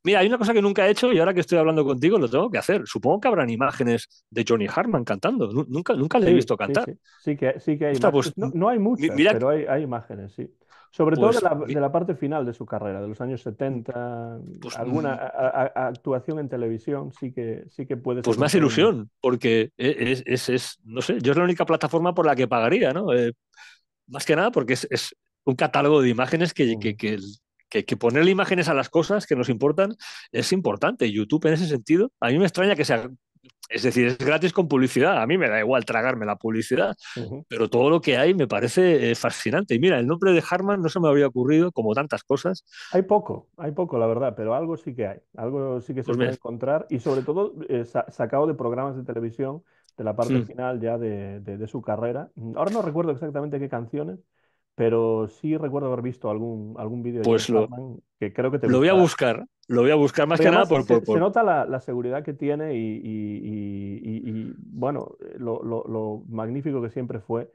Mira, hay una cosa que nunca he hecho y ahora que estoy hablando contigo lo tengo que hacer. Supongo que habrán imágenes de Johnny Hartman cantando. Nunca, nunca le he visto cantar. Sí, sí. que, hay. no, hay muchas, pero hay imágenes, sí. Sobre todo pues de la, parte final de su carrera, de los años 70, pues alguna mm. actuación en televisión sí que, sí que puede Pues más ilusión, porque e, es, es, no sé, yo es la única plataforma por la que pagaría, ¿no? Eh, más que nada porque es, un catálogo de imágenes que, mm. que, que, ponerle imágenes a las cosas que nos importan es importante. YouTube en ese sentido, a mí me extraña que sea es decir, es gratis con publicidad. A mí me da igual tragarme la publicidad, pero todo lo que hay me parece eh, fascinante. Y mira, el nombre de Harman no se me había ocurrido, como tantas cosas. Hay poco, hay poco, la verdad, pero algo sí que hay. Algo sí que se pues puede encontrar. Y sobre todo eh, sacado de programas de televisión de la parte mm. final ya de, su carrera. Ahora no recuerdo exactamente qué canciones, pero sí recuerdo haber visto algún, algún vídeo de pues lo, que creo que te Lo voy a buscar, lo voy a buscar más que nada por, se, se nota la, la, seguridad que tiene y, y, y, bueno, eh, lo, lo, magnífico que siempre fue,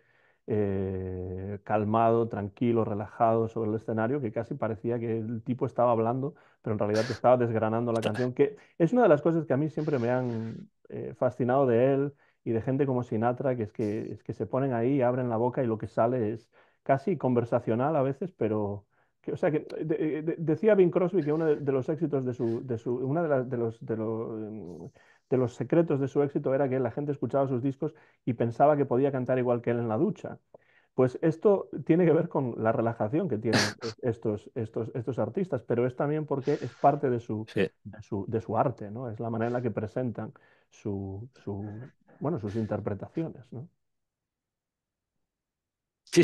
eh, calmado, tranquilo, relajado sobre el escenario, que casi parecía que el tipo estaba hablando, pero en realidad estaba desgranando la canción, que es una de las cosas que a mí siempre me han eh, fascinado de él y de gente como Sinatra, que es que, es que se ponen ahí, abren la boca y lo que sale es casi conversacional a veces, pero... o sea, que eh, eh, decía Bing Crosby que uno de, los éxitos de su... De su una de, los... De los mm, de los secretos de su éxito era que la gente escuchaba sus discos y pensaba que podía cantar igual que él en la ducha. Pues esto tiene que ver con la relajación que tienen estos, estos, estos artistas, pero es también porque es parte de su, de su, de su arte, ¿no? Es la manera en la que presentan su, su bueno, sus interpretaciones, ¿no?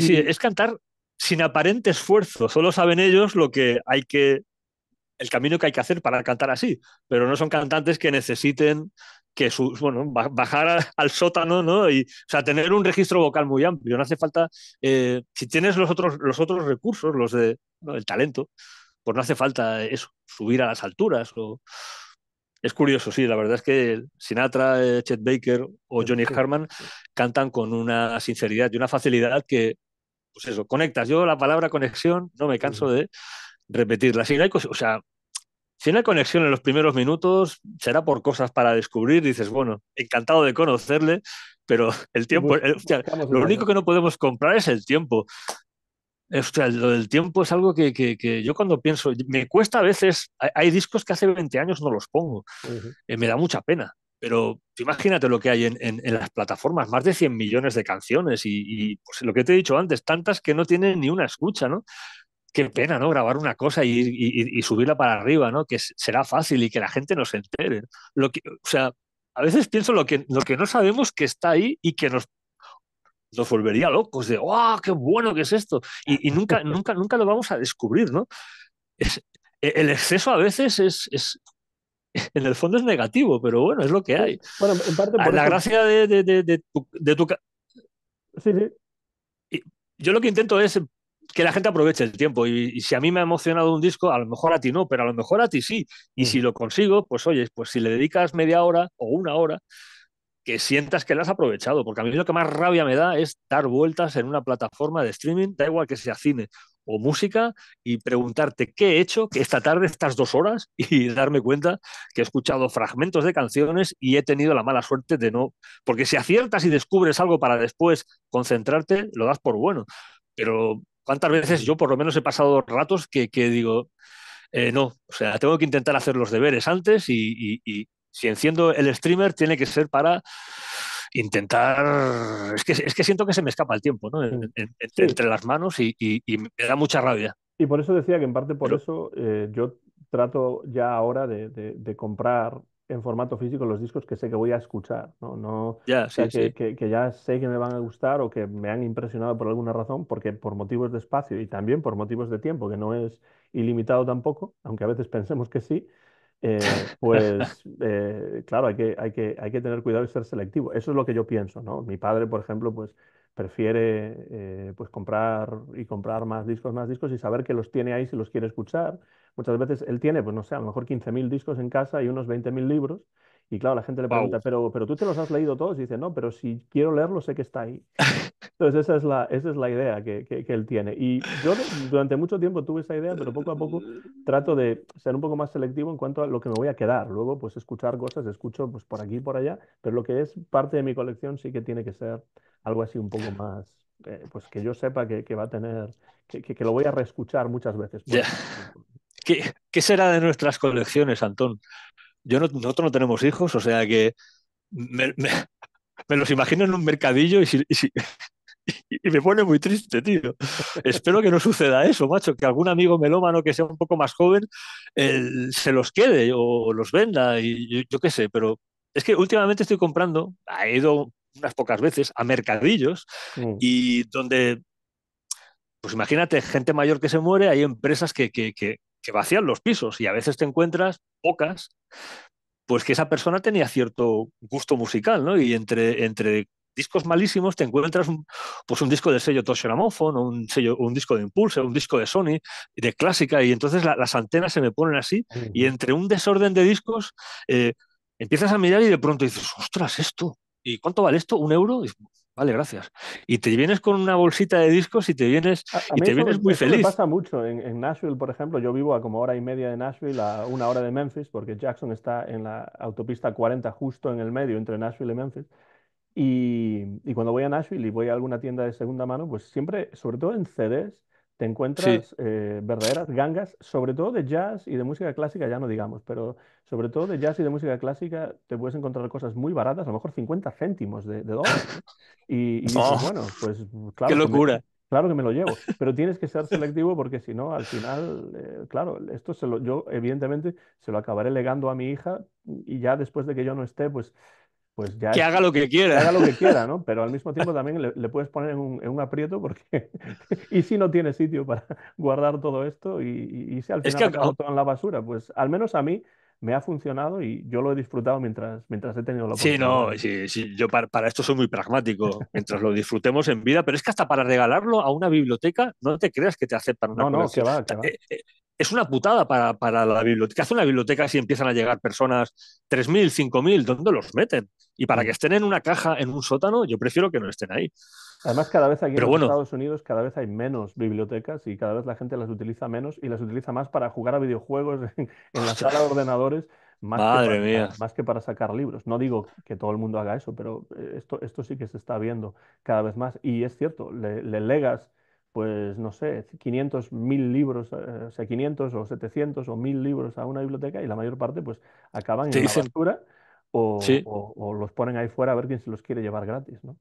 Sí, sí, es cantar sin aparente esfuerzo. Solo saben ellos lo que hay que. el camino que hay que hacer para cantar así. Pero no son cantantes que necesiten que sus, bueno, bajar al sótano, ¿no? Y, o sea, tener un registro vocal muy amplio. No hace falta. Eh, si tienes los otros, los otros recursos, los de el talento, pues no hace falta eso, subir a las alturas o. Es curioso, sí, la verdad es que Sinatra, eh, Chet Baker o Johnny Harman cantan con una sinceridad y una facilidad que, pues eso, conectas. Yo la palabra conexión no me canso de repetirla. Si no hay, conexión en los primeros minutos, será por cosas para descubrir. Dices, bueno, encantado de conocerle, pero el tiempo, lo único que no podemos comprar es el tiempo. O lo del tiempo es algo que, yo cuando pienso, me cuesta a veces, hay, discos que hace 20 años no los pongo, eh, me da mucha pena, pero imagínate lo que hay en, en, las plataformas, más de 100 millones de canciones y, pues, lo que te he dicho antes, tantas que no tienen ni una escucha, ¿no? Qué pena, ¿no? Grabar una cosa y, subirla para arriba, ¿no? Que será fácil y que la gente nos entere. Lo que, o sea, a veces pienso lo que, lo que no sabemos que está ahí y que nos nos volvería locos de, ¡ah, qué bueno que es esto! Y, nunca, nunca, nunca lo vamos a descubrir, ¿no? E, el exceso a veces es, es, en el fondo es negativo, pero bueno, es lo que hay. Bueno, en parte ah, por La gracia de, de, de, de, tu, Yo lo que intento es que la gente aproveche el tiempo. Y, y, si a mí me ha emocionado un disco, a lo mejor a ti no, pero a lo mejor a ti sí. Y si lo consigo, pues oye, pues si le dedicas media hora o una hora, que sientas que la has aprovechado, porque a mí lo que más rabia me da es dar vueltas en una plataforma de streaming, da igual que sea cine o música, y preguntarte qué he hecho, que esta tarde estas dos horas, y darme cuenta que he escuchado fragmentos de canciones y he tenido la mala suerte de no, porque si aciertas y descubres algo para después concentrarte, lo das por bueno, pero cuántas veces yo por lo menos he pasado ratos que, digo, eh, no, o sea, tengo que intentar hacer los deberes antes y, si enciendo el streamer, tiene que ser para intentar. Es que, es que siento que se me escapa el tiempo, Entre las manos y, me da mucha rabia. Y por eso decía que en parte por eso eh, yo trato ya ahora de, comprar en formato físico los discos que sé que voy a escuchar, ¿no? no que, ya sé que me van a gustar o que me han impresionado por alguna razón, porque por motivos de espacio y también por motivos de tiempo, que no es ilimitado tampoco, aunque a veces pensemos que sí, eh, pues eh, claro, hay que, hay que, tener cuidado y ser selectivo. Eso es lo que yo pienso, ¿no? Mi padre, por ejemplo, pues prefiere eh, pues, comprar y comprar más discos, más discos y saber que los tiene ahí si los quiere escuchar. Muchas veces él tiene, pues no sé, a lo mejor 15.000 discos en casa y unos 20.000 libros y claro, la gente le pregunta, pero, pero tú te los has leído todos y dice, no, pero si quiero leerlo sé que está ahí. Entonces esa es la, esa es la idea que, él tiene. Y yo durante mucho tiempo tuve esa idea, pero poco a poco trato de ser un poco más selectivo en cuanto a lo que me voy a quedar. Luego, pues escuchar cosas, escucho pues, por aquí y por allá, pero lo que es parte de mi colección sí que tiene que ser algo así un poco más, eh, pues que yo sepa que, va a tener, que, lo voy a reescuchar muchas veces. ¿Qué, ¿Qué será de nuestras colecciones, Antón? Yo nosotros no tenemos hijos, o sea que me, los imagino en un mercadillo y, me pone muy triste, tío. Espero que no suceda eso, macho, que algún amigo melómano que sea un poco más joven se los quede o los venda y yo, qué sé, pero es que últimamente estoy comprando, he ido unas pocas veces a mercadillos mm. y donde, pues imagínate, gente mayor que se muere, hay empresas que, que vacían los pisos y a veces te encuentras pocas, pues que esa persona tenía cierto gusto musical, ¿no? Y entre, entre discos malísimos te encuentras un, pues un disco del sello Toshenamophone, un, sello, un disco de Impulse, un disco de Sony, de clásica, y entonces las antenas se me ponen así, y entre un desorden de discos eh, empiezas a mirar y de pronto dices, ostras, esto, ¿y cuánto vale esto? ¿Un euro? Vale, gracias. Y te vienes con una bolsita de discos y te vienes, a y te vienes muy feliz. Me pasa mucho en, Nashville, por ejemplo. Yo vivo a como hora y media de Nashville, a una hora de Memphis, porque Jackson está en la autopista 40, justo en el medio entre Nashville y Memphis. Y, y cuando voy a Nashville y voy a alguna tienda de segunda mano, pues siempre, sobre todo en CDs, te encuentras eh, verdaderas gangas, sobre todo de jazz y de música clásica, ya no digamos, pero sobre todo de jazz y de música clásica te puedes encontrar cosas muy baratas, a lo mejor 50 céntimos de, de Y, oh. bueno, pues mm, claro. ¡Qué locura! Que me, claro que me lo llevo, pero tienes que ser selectivo porque si no, al final, eh, claro, esto se lo, yo evidentemente se lo acabaré legando a mi hija y ya después de que yo no esté, pues pues ya... Que haga lo que quiera. Que haga lo que quiera, ¿no? Pero al mismo tiempo también le, puedes poner en un, aprieto porque... ¿Y si no tiene sitio para guardar todo esto? Y, y, si al final que... todo en la basura, pues al menos a mí me ha funcionado y yo lo he disfrutado mientras, mientras he tenido la oportunidad. Sí, no, yo para, esto soy muy pragmático, mientras lo disfrutemos en vida, pero es que hasta para regalarlo a una biblioteca, no te creas que te aceptan una No, no, que va, que va. Eh, eh, es una putada para, la biblioteca. hace una biblioteca si empiezan a llegar personas 3.000, 5.000? ¿Dónde los meten? Y para mm. que estén en una caja, en un sótano, yo prefiero que no estén ahí. Además, cada vez aquí en Estados Unidos cada vez hay menos bibliotecas y cada vez la gente las utiliza menos y las utiliza más para jugar a videojuegos en, la sala de ordenadores más, que para, más que para sacar libros. No digo que todo el mundo haga eso, pero eh, esto, esto sí que se está viendo cada vez más. Y es cierto, le legas pues no sé, 500, mil libros, eh, o sea, 500 o 700 o 1000 libros a una biblioteca y la mayor parte pues acaban en la basura o, los ponen ahí fuera a ver quién se los quiere llevar gratis, ¿no?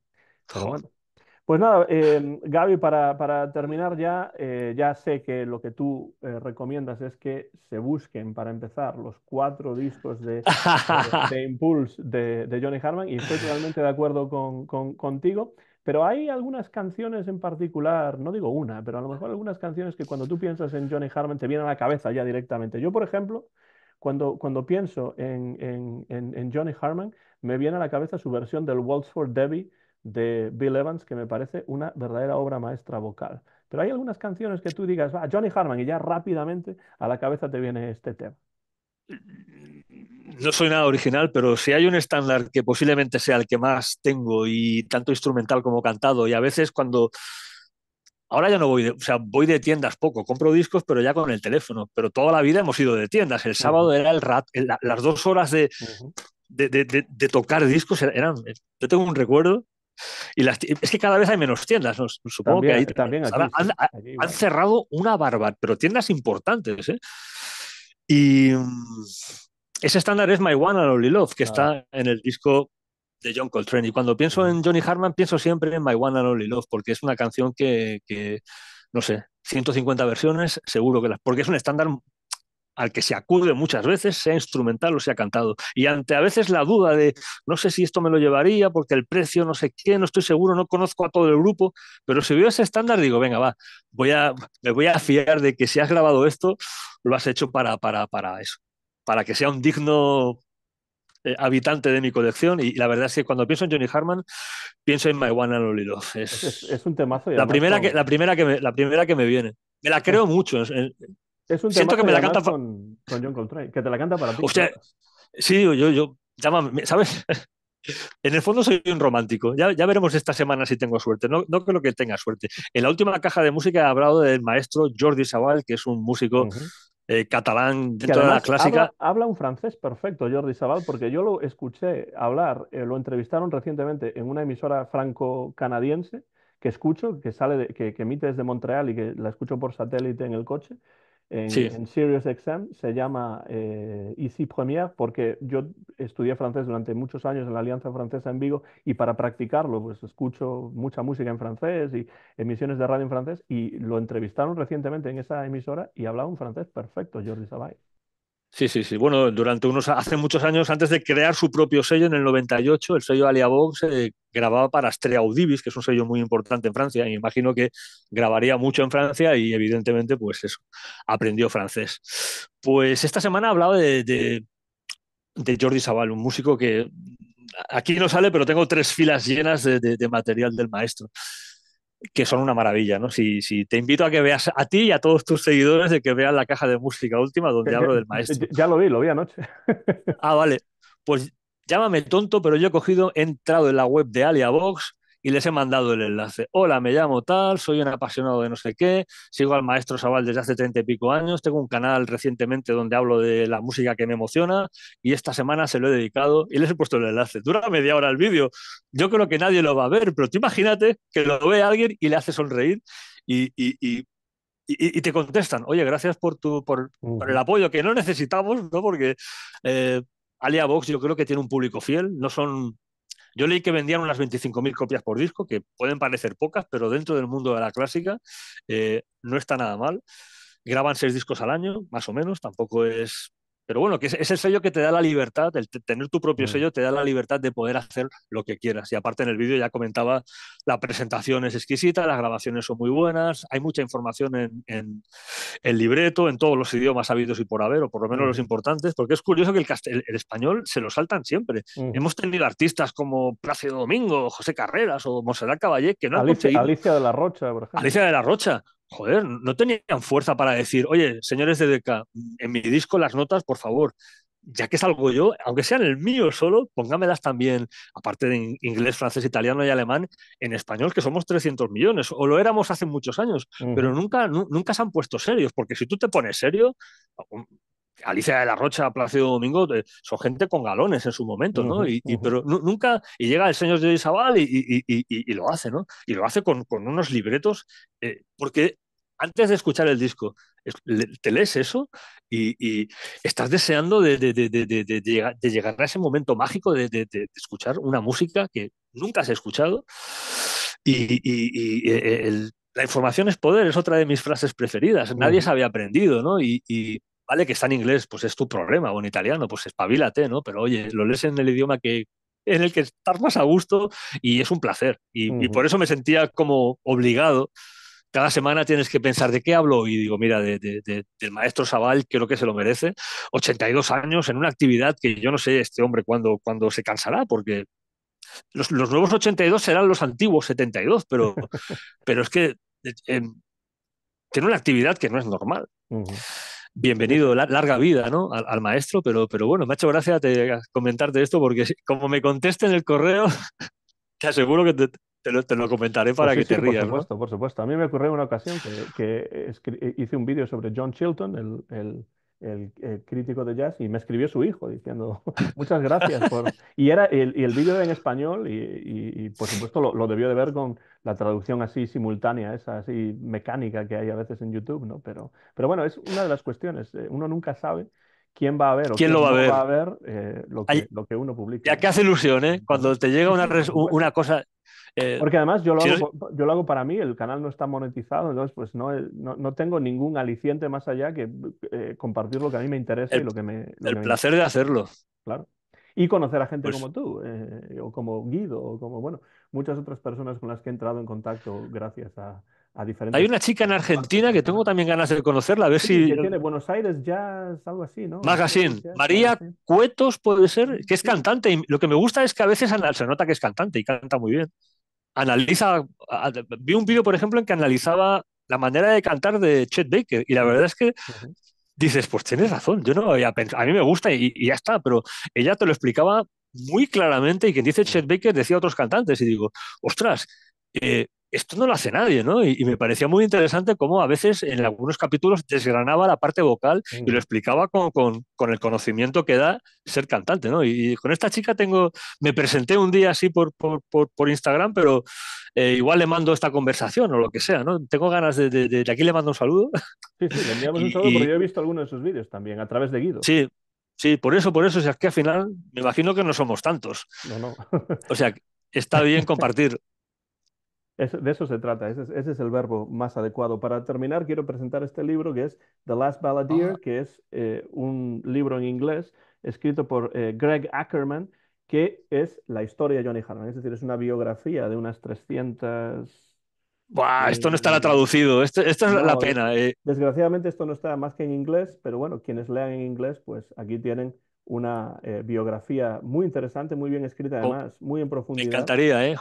Pues nada, em, Gaby, para, terminar ya, eh, ya sé que lo que tú eh, recomiendas es que se busquen para empezar los cuatro discos de, de, Impulse de, Johnny Harman y estoy totalmente de acuerdo contigo. Pero hay algunas canciones en particular, no digo una, pero a lo mejor algunas canciones que cuando tú piensas en Johnny Harman te vienen a la cabeza ya directamente. Yo, por ejemplo, cuando, pienso en, Johnny Harman, me viene a la cabeza su versión del Waltz for Debbie de Bill Evans, que me parece una verdadera obra maestra vocal. Pero hay algunas canciones que tú digas, va ah, Johnny Harman y ya rápidamente a la cabeza te viene este tema no soy nada original, pero si hay un estándar que posiblemente sea el que más tengo y tanto instrumental como cantado, y a veces cuando ahora ya no voy, o sea, voy de tiendas poco, compro discos, pero ya con el teléfono. Pero toda la vida hemos ido de tiendas. El sábado era el rat, las dos horas de, de, tocar discos er, eran. Eh, yo tengo un recuerdo. Y las, es que cada vez hay menos tiendas, supongo que ahí también. han, cerrado una barbaridad, pero tiendas importantes. ¿eh? Y ese estándar es My One and Only Love, que ah. está en el disco de John Coltrane. Y cuando pienso en Johnny Hartman, pienso siempre en My One and Only Love, porque es una canción que, no sé, 150 versiones, seguro que las. Porque es un estándar al que se acude muchas veces, sea instrumental o sea cantado. Y ante a veces la duda de, no sé si esto me lo llevaría, porque el precio, no sé qué, no estoy seguro, no conozco a todo el grupo, pero si veo ese estándar, digo, venga, va, voy a, me voy a fiar de que si has grabado esto, lo has hecho para, para, para eso, para que sea un digno eh, habitante de mi colección. Y, la verdad es que cuando pienso en Johnny Harman, pienso en My One and Es, un temazo. La primera, que, la, primera que me, la primera que me viene. Me la creo mucho. Es, un Siento que me la canta con, con, John Coltrane, que te la canta para ti. sí, yo, yo, ¿sabes? En el fondo soy un romántico. Ya, ya, veremos esta semana si tengo suerte. No, no creo que tenga suerte. En la última caja de música he hablado del maestro Jordi Sabal, que es un músico eh, catalán dentro la clásica. Habla, un francés perfecto, Jordi Sabal, porque yo lo escuché hablar, eh, lo entrevistaron recientemente en una emisora franco-canadiense que escucho, que, sale que, emite desde Montreal y que la escucho por satélite en el coche, en, Serious Exam se llama eh, Easy Premier porque yo estudié francés durante muchos años en la Alianza Francesa en Vigo y para practicarlo pues escucho mucha música en francés y emisiones de radio en francés y lo entrevistaron recientemente en esa emisora y hablaba un francés perfecto, Jordi Sabay. Sí, sí, sí. Bueno, durante unos, hace muchos años, antes de crear su propio sello en el 98, el sello Aliavox se eh, grababa para Astrea que es un sello muy importante en Francia, y imagino que grabaría mucho en Francia y evidentemente, pues eso, aprendió francés. Pues esta semana hablaba de, de, Jordi Sabal, un músico que aquí no sale, pero tengo tres filas llenas de material del maestro que son una maravilla, ¿no? Si, si, te invito a que veas a ti y a todos tus seguidores de que vean la caja de música última donde hablo del maestro. Ya lo vi, lo vi anoche. Ah, vale. Pues llámame tonto, pero yo he cogido, he entrado en la web de Aliabox, y les he mandado el enlace. Hola, me llamo tal, soy un apasionado de no sé qué, sigo al maestro Sabal desde hace treinta y pico años, tengo un canal recientemente donde hablo de la música que me emociona y esta semana se lo he dedicado y les he puesto el enlace. Dura media hora el vídeo. Yo creo que nadie lo va a ver, pero tú imagínate que lo ve alguien y le hace sonreír y, te contestan, oye, gracias por, tu, por, el apoyo que no necesitamos, ¿no? porque eh, Alia Vox yo creo que tiene un público fiel, no son yo leí que vendían unas 25.000 copias por disco, que pueden parecer pocas, pero dentro del mundo de la clásica eh, no está nada mal. Graban seis discos al año, más o menos, tampoco es pero bueno, que es, el sello que te da la libertad, el tener tu propio mm. sello te da la libertad de poder hacer lo que quieras. Y aparte en el vídeo ya comentaba, la presentación es exquisita, las grabaciones son muy buenas, hay mucha información en, el libreto, en todos los idiomas habidos y por haber, o por lo menos los mm. importantes, porque es curioso que el, español se lo saltan siempre. Mm. Hemos tenido artistas como Plácido Domingo, José Carreras o Monserrat Caballé que no han Alicia de la Rocha, por ejemplo. Alicia de la Rocha joder, no tenían fuerza para decir, oye, señores de DECA, en mi disco las notas, por favor, ya que salgo yo, aunque sean el mío solo, póngamelas también, aparte de inglés, francés, italiano y alemán, en español, que somos 300 millones, o lo éramos hace muchos años, pero nunca, nunca se han puesto serios, porque si tú te pones serio, Alicia de la Rocha, Plácido Domingo, son gente con galones en su momento, ¿no? y, pero nunca, y llega el señor de Isabel y, lo hace, ¿no? Y lo hace con, unos libretos, eh, porque antes de escuchar el disco, te lees eso y, estás deseando de, llegar, a ese momento mágico de, escuchar una música que nunca has escuchado. Y, eh, la información es poder, es otra de mis frases preferidas. Nadie se había aprendido, ¿no? Y, Vale, que está en inglés, pues es tu problema, o en italiano, pues espabilate, ¿no? Pero oye, lo lees en el idioma que, en el que estás más a gusto y es un placer. Y, por eso me sentía como obligado. Cada semana tienes que pensar de qué hablo y digo, mira, de, del maestro Sabal, creo que se lo merece. 82 años en una actividad que yo no sé este hombre cuándo cuando se cansará, porque los, los, nuevos 82 serán los antiguos 72, pero, pero es que eh, eh, tiene una actividad que no es normal bienvenido, larga vida ¿no? al, maestro, pero, pero bueno, me ha hecho gracia te, comentarte esto porque como me conteste en el correo, te aseguro que te, lo, comentaré para pues que te rías. Por supuesto, por supuesto. A mí me ocurrió una ocasión que, hice un vídeo sobre John Chilton, el, el el, eh, crítico de jazz, y me escribió su hijo diciendo muchas gracias. Por... Y era el, y el vídeo en español, y, y, por supuesto lo, lo, debió de ver con la traducción así simultánea, esa así mecánica que hay a veces en YouTube, ¿no? Pero, pero bueno, es una de las cuestiones. Eh, uno nunca sabe quién va a ver o quién, lo va, va a ver, eh, lo, que, lo, que, uno publica. Ya que hace ilusión, ¿eh? Cuando te llega una, una cosa, eh, Porque además yo lo, hago, yo lo, hago, para mí, el canal no está monetizado, entonces pues no, eh, no, tengo ningún aliciente más allá que eh, compartir lo que a mí me interesa y lo que me... el placer de hacerlo. Claro. Y conocer a gente pues como tú, o como Guido, o como, bueno, muchas otras personas con las que he entrado en contacto gracias a, diferentes... Hay una chica en Argentina que tengo también ganas de conocerla, a ver si... tiene Buenos Aires Jazz, algo así, ¿no? Magazine. María Cuetos puede ser, que es cantante. Y lo que me gusta es que a veces se nota que es cantante y canta muy bien analiza, vi un vídeo, por ejemplo, en que analizaba la manera de cantar de Chet Baker y la verdad es que dices, pues tienes razón, yo no había pensado, a mí me gusta y, ya está, pero ella te lo explicaba muy claramente y quien dice Chet Baker decía otros cantantes y digo, ostras, eh, esto no lo hace nadie, ¿no? Y, me parecía muy interesante cómo a veces en algunos capítulos desgranaba la parte vocal y lo mm. explicaba con, el conocimiento que da ser cantante, ¿no? Y, con esta chica tengo, me presenté un día así por, Instagram, pero eh, igual le mando esta conversación o lo que sea, ¿no? Tengo ganas de, de, aquí le mando un saludo. Sí, sí, le enviamos un saludo porque yo he visto algunos de sus vídeos también a través de Guido. Sí, sí, por eso, por eso, o que al final me imagino que no somos tantos. No, no. o sea, está bien compartir de eso se trata, ese es, el verbo más adecuado. Para terminar, quiero presentar este libro que es The Last Balladeer, ah. que es eh, un libro en inglés escrito por eh, Greg Ackerman, que es la historia de Johnny Hartman, es decir, es una biografía de unas 300... Buah, esto no estará eh, traducido, esto, es la pena. Desgraciadamente esto no está más que en inglés, pero bueno, quienes lean en inglés, pues aquí tienen una eh, biografía muy interesante, muy bien escrita oh, además, muy en profundidad. Me encantaría, ¿eh?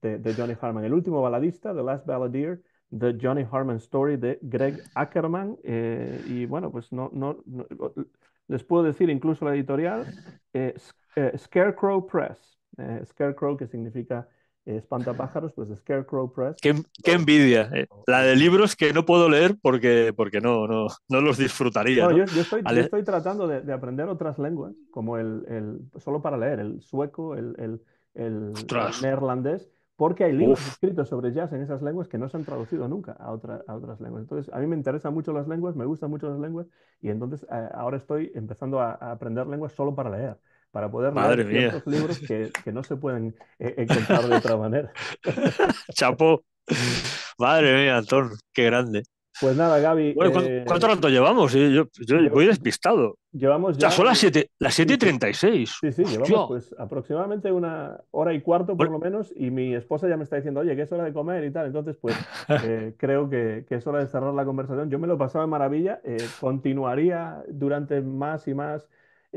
De, Johnny Harman. El último baladista, The Last Balladeer, The Johnny Harman Story de Greg Ackerman. Eh, y bueno, pues no, no, les puedo decir incluso la editorial, eh, Scarecrow Press. Scarecrow que significa espantapájaros, pues Scarecrow Press. Qué, envidia. Eh. La de libros que no puedo leer porque, porque no, no, no los disfrutaría. No, Yo, estoy, estoy, tratando de, aprender otras lenguas, como el, el, solo para leer, el sueco, el, el, neerlandés, porque hay libros escritos sobre jazz en esas lenguas que no se han traducido nunca a, a, otras lenguas. Entonces, a mí me interesan mucho las lenguas, me gustan mucho las lenguas, y entonces eh, ahora estoy empezando a aprender lenguas solo para leer para poder Madre leer libros que, no se pueden eh, encontrar de otra manera. Chapo. Madre mía, Antón! qué grande. Pues nada, Gaby. Eh, ¿cuánto, rato llevamos? Yo, yo, voy despistado. Llevamos ya. son las 7 las y 36. Sí, sí, llevamos pues, aproximadamente una hora y cuarto por lo menos. Y mi esposa ya me está diciendo, oye, que es hora de comer y tal. Entonces, pues eh, creo que, es hora de cerrar la conversación. Yo me lo pasaba de maravilla. continuaría durante más y más.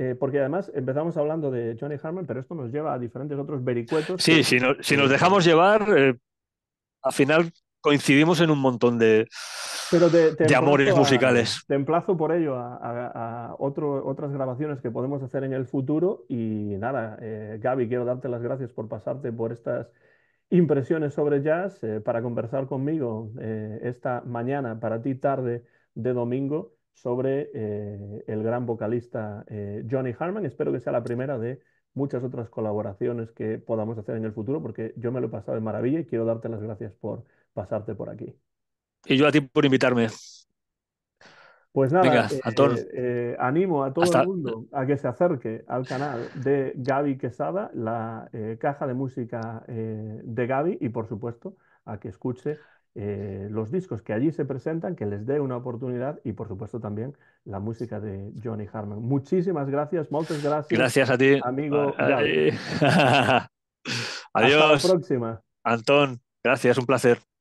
Eh, porque además empezamos hablando de Johnny Harman, pero esto nos lleva a diferentes otros vericuetos. Sí, si, nos dejamos llevar, eh, al final coincidimos en un montón de, de amores musicales. Te emplazo por ello a, otras grabaciones que podemos hacer en el futuro. Y nada, eh, Gaby, quiero darte las gracias por pasarte por estas impresiones sobre jazz, para conversar conmigo esta mañana, para ti tarde de domingo sobre eh, el gran vocalista eh, Johnny Harman. Espero que sea la primera de muchas otras colaboraciones que podamos hacer en el futuro, porque yo me lo he pasado de maravilla y quiero darte las gracias por pasarte por aquí. Y yo a ti por invitarme. Pues nada, eh, animo a todo el mundo a que se acerque al canal de Gaby Quesada, la caja de música de Gaby, y por supuesto a que escuche eh, los discos que allí se presentan, que les dé una oportunidad y por supuesto también la música de Johnny Harman. Muchísimas gracias, muchas gracias. Gracias a ti. Amigo. Adiós. Eh, Hasta la próxima. Antón, gracias, un placer.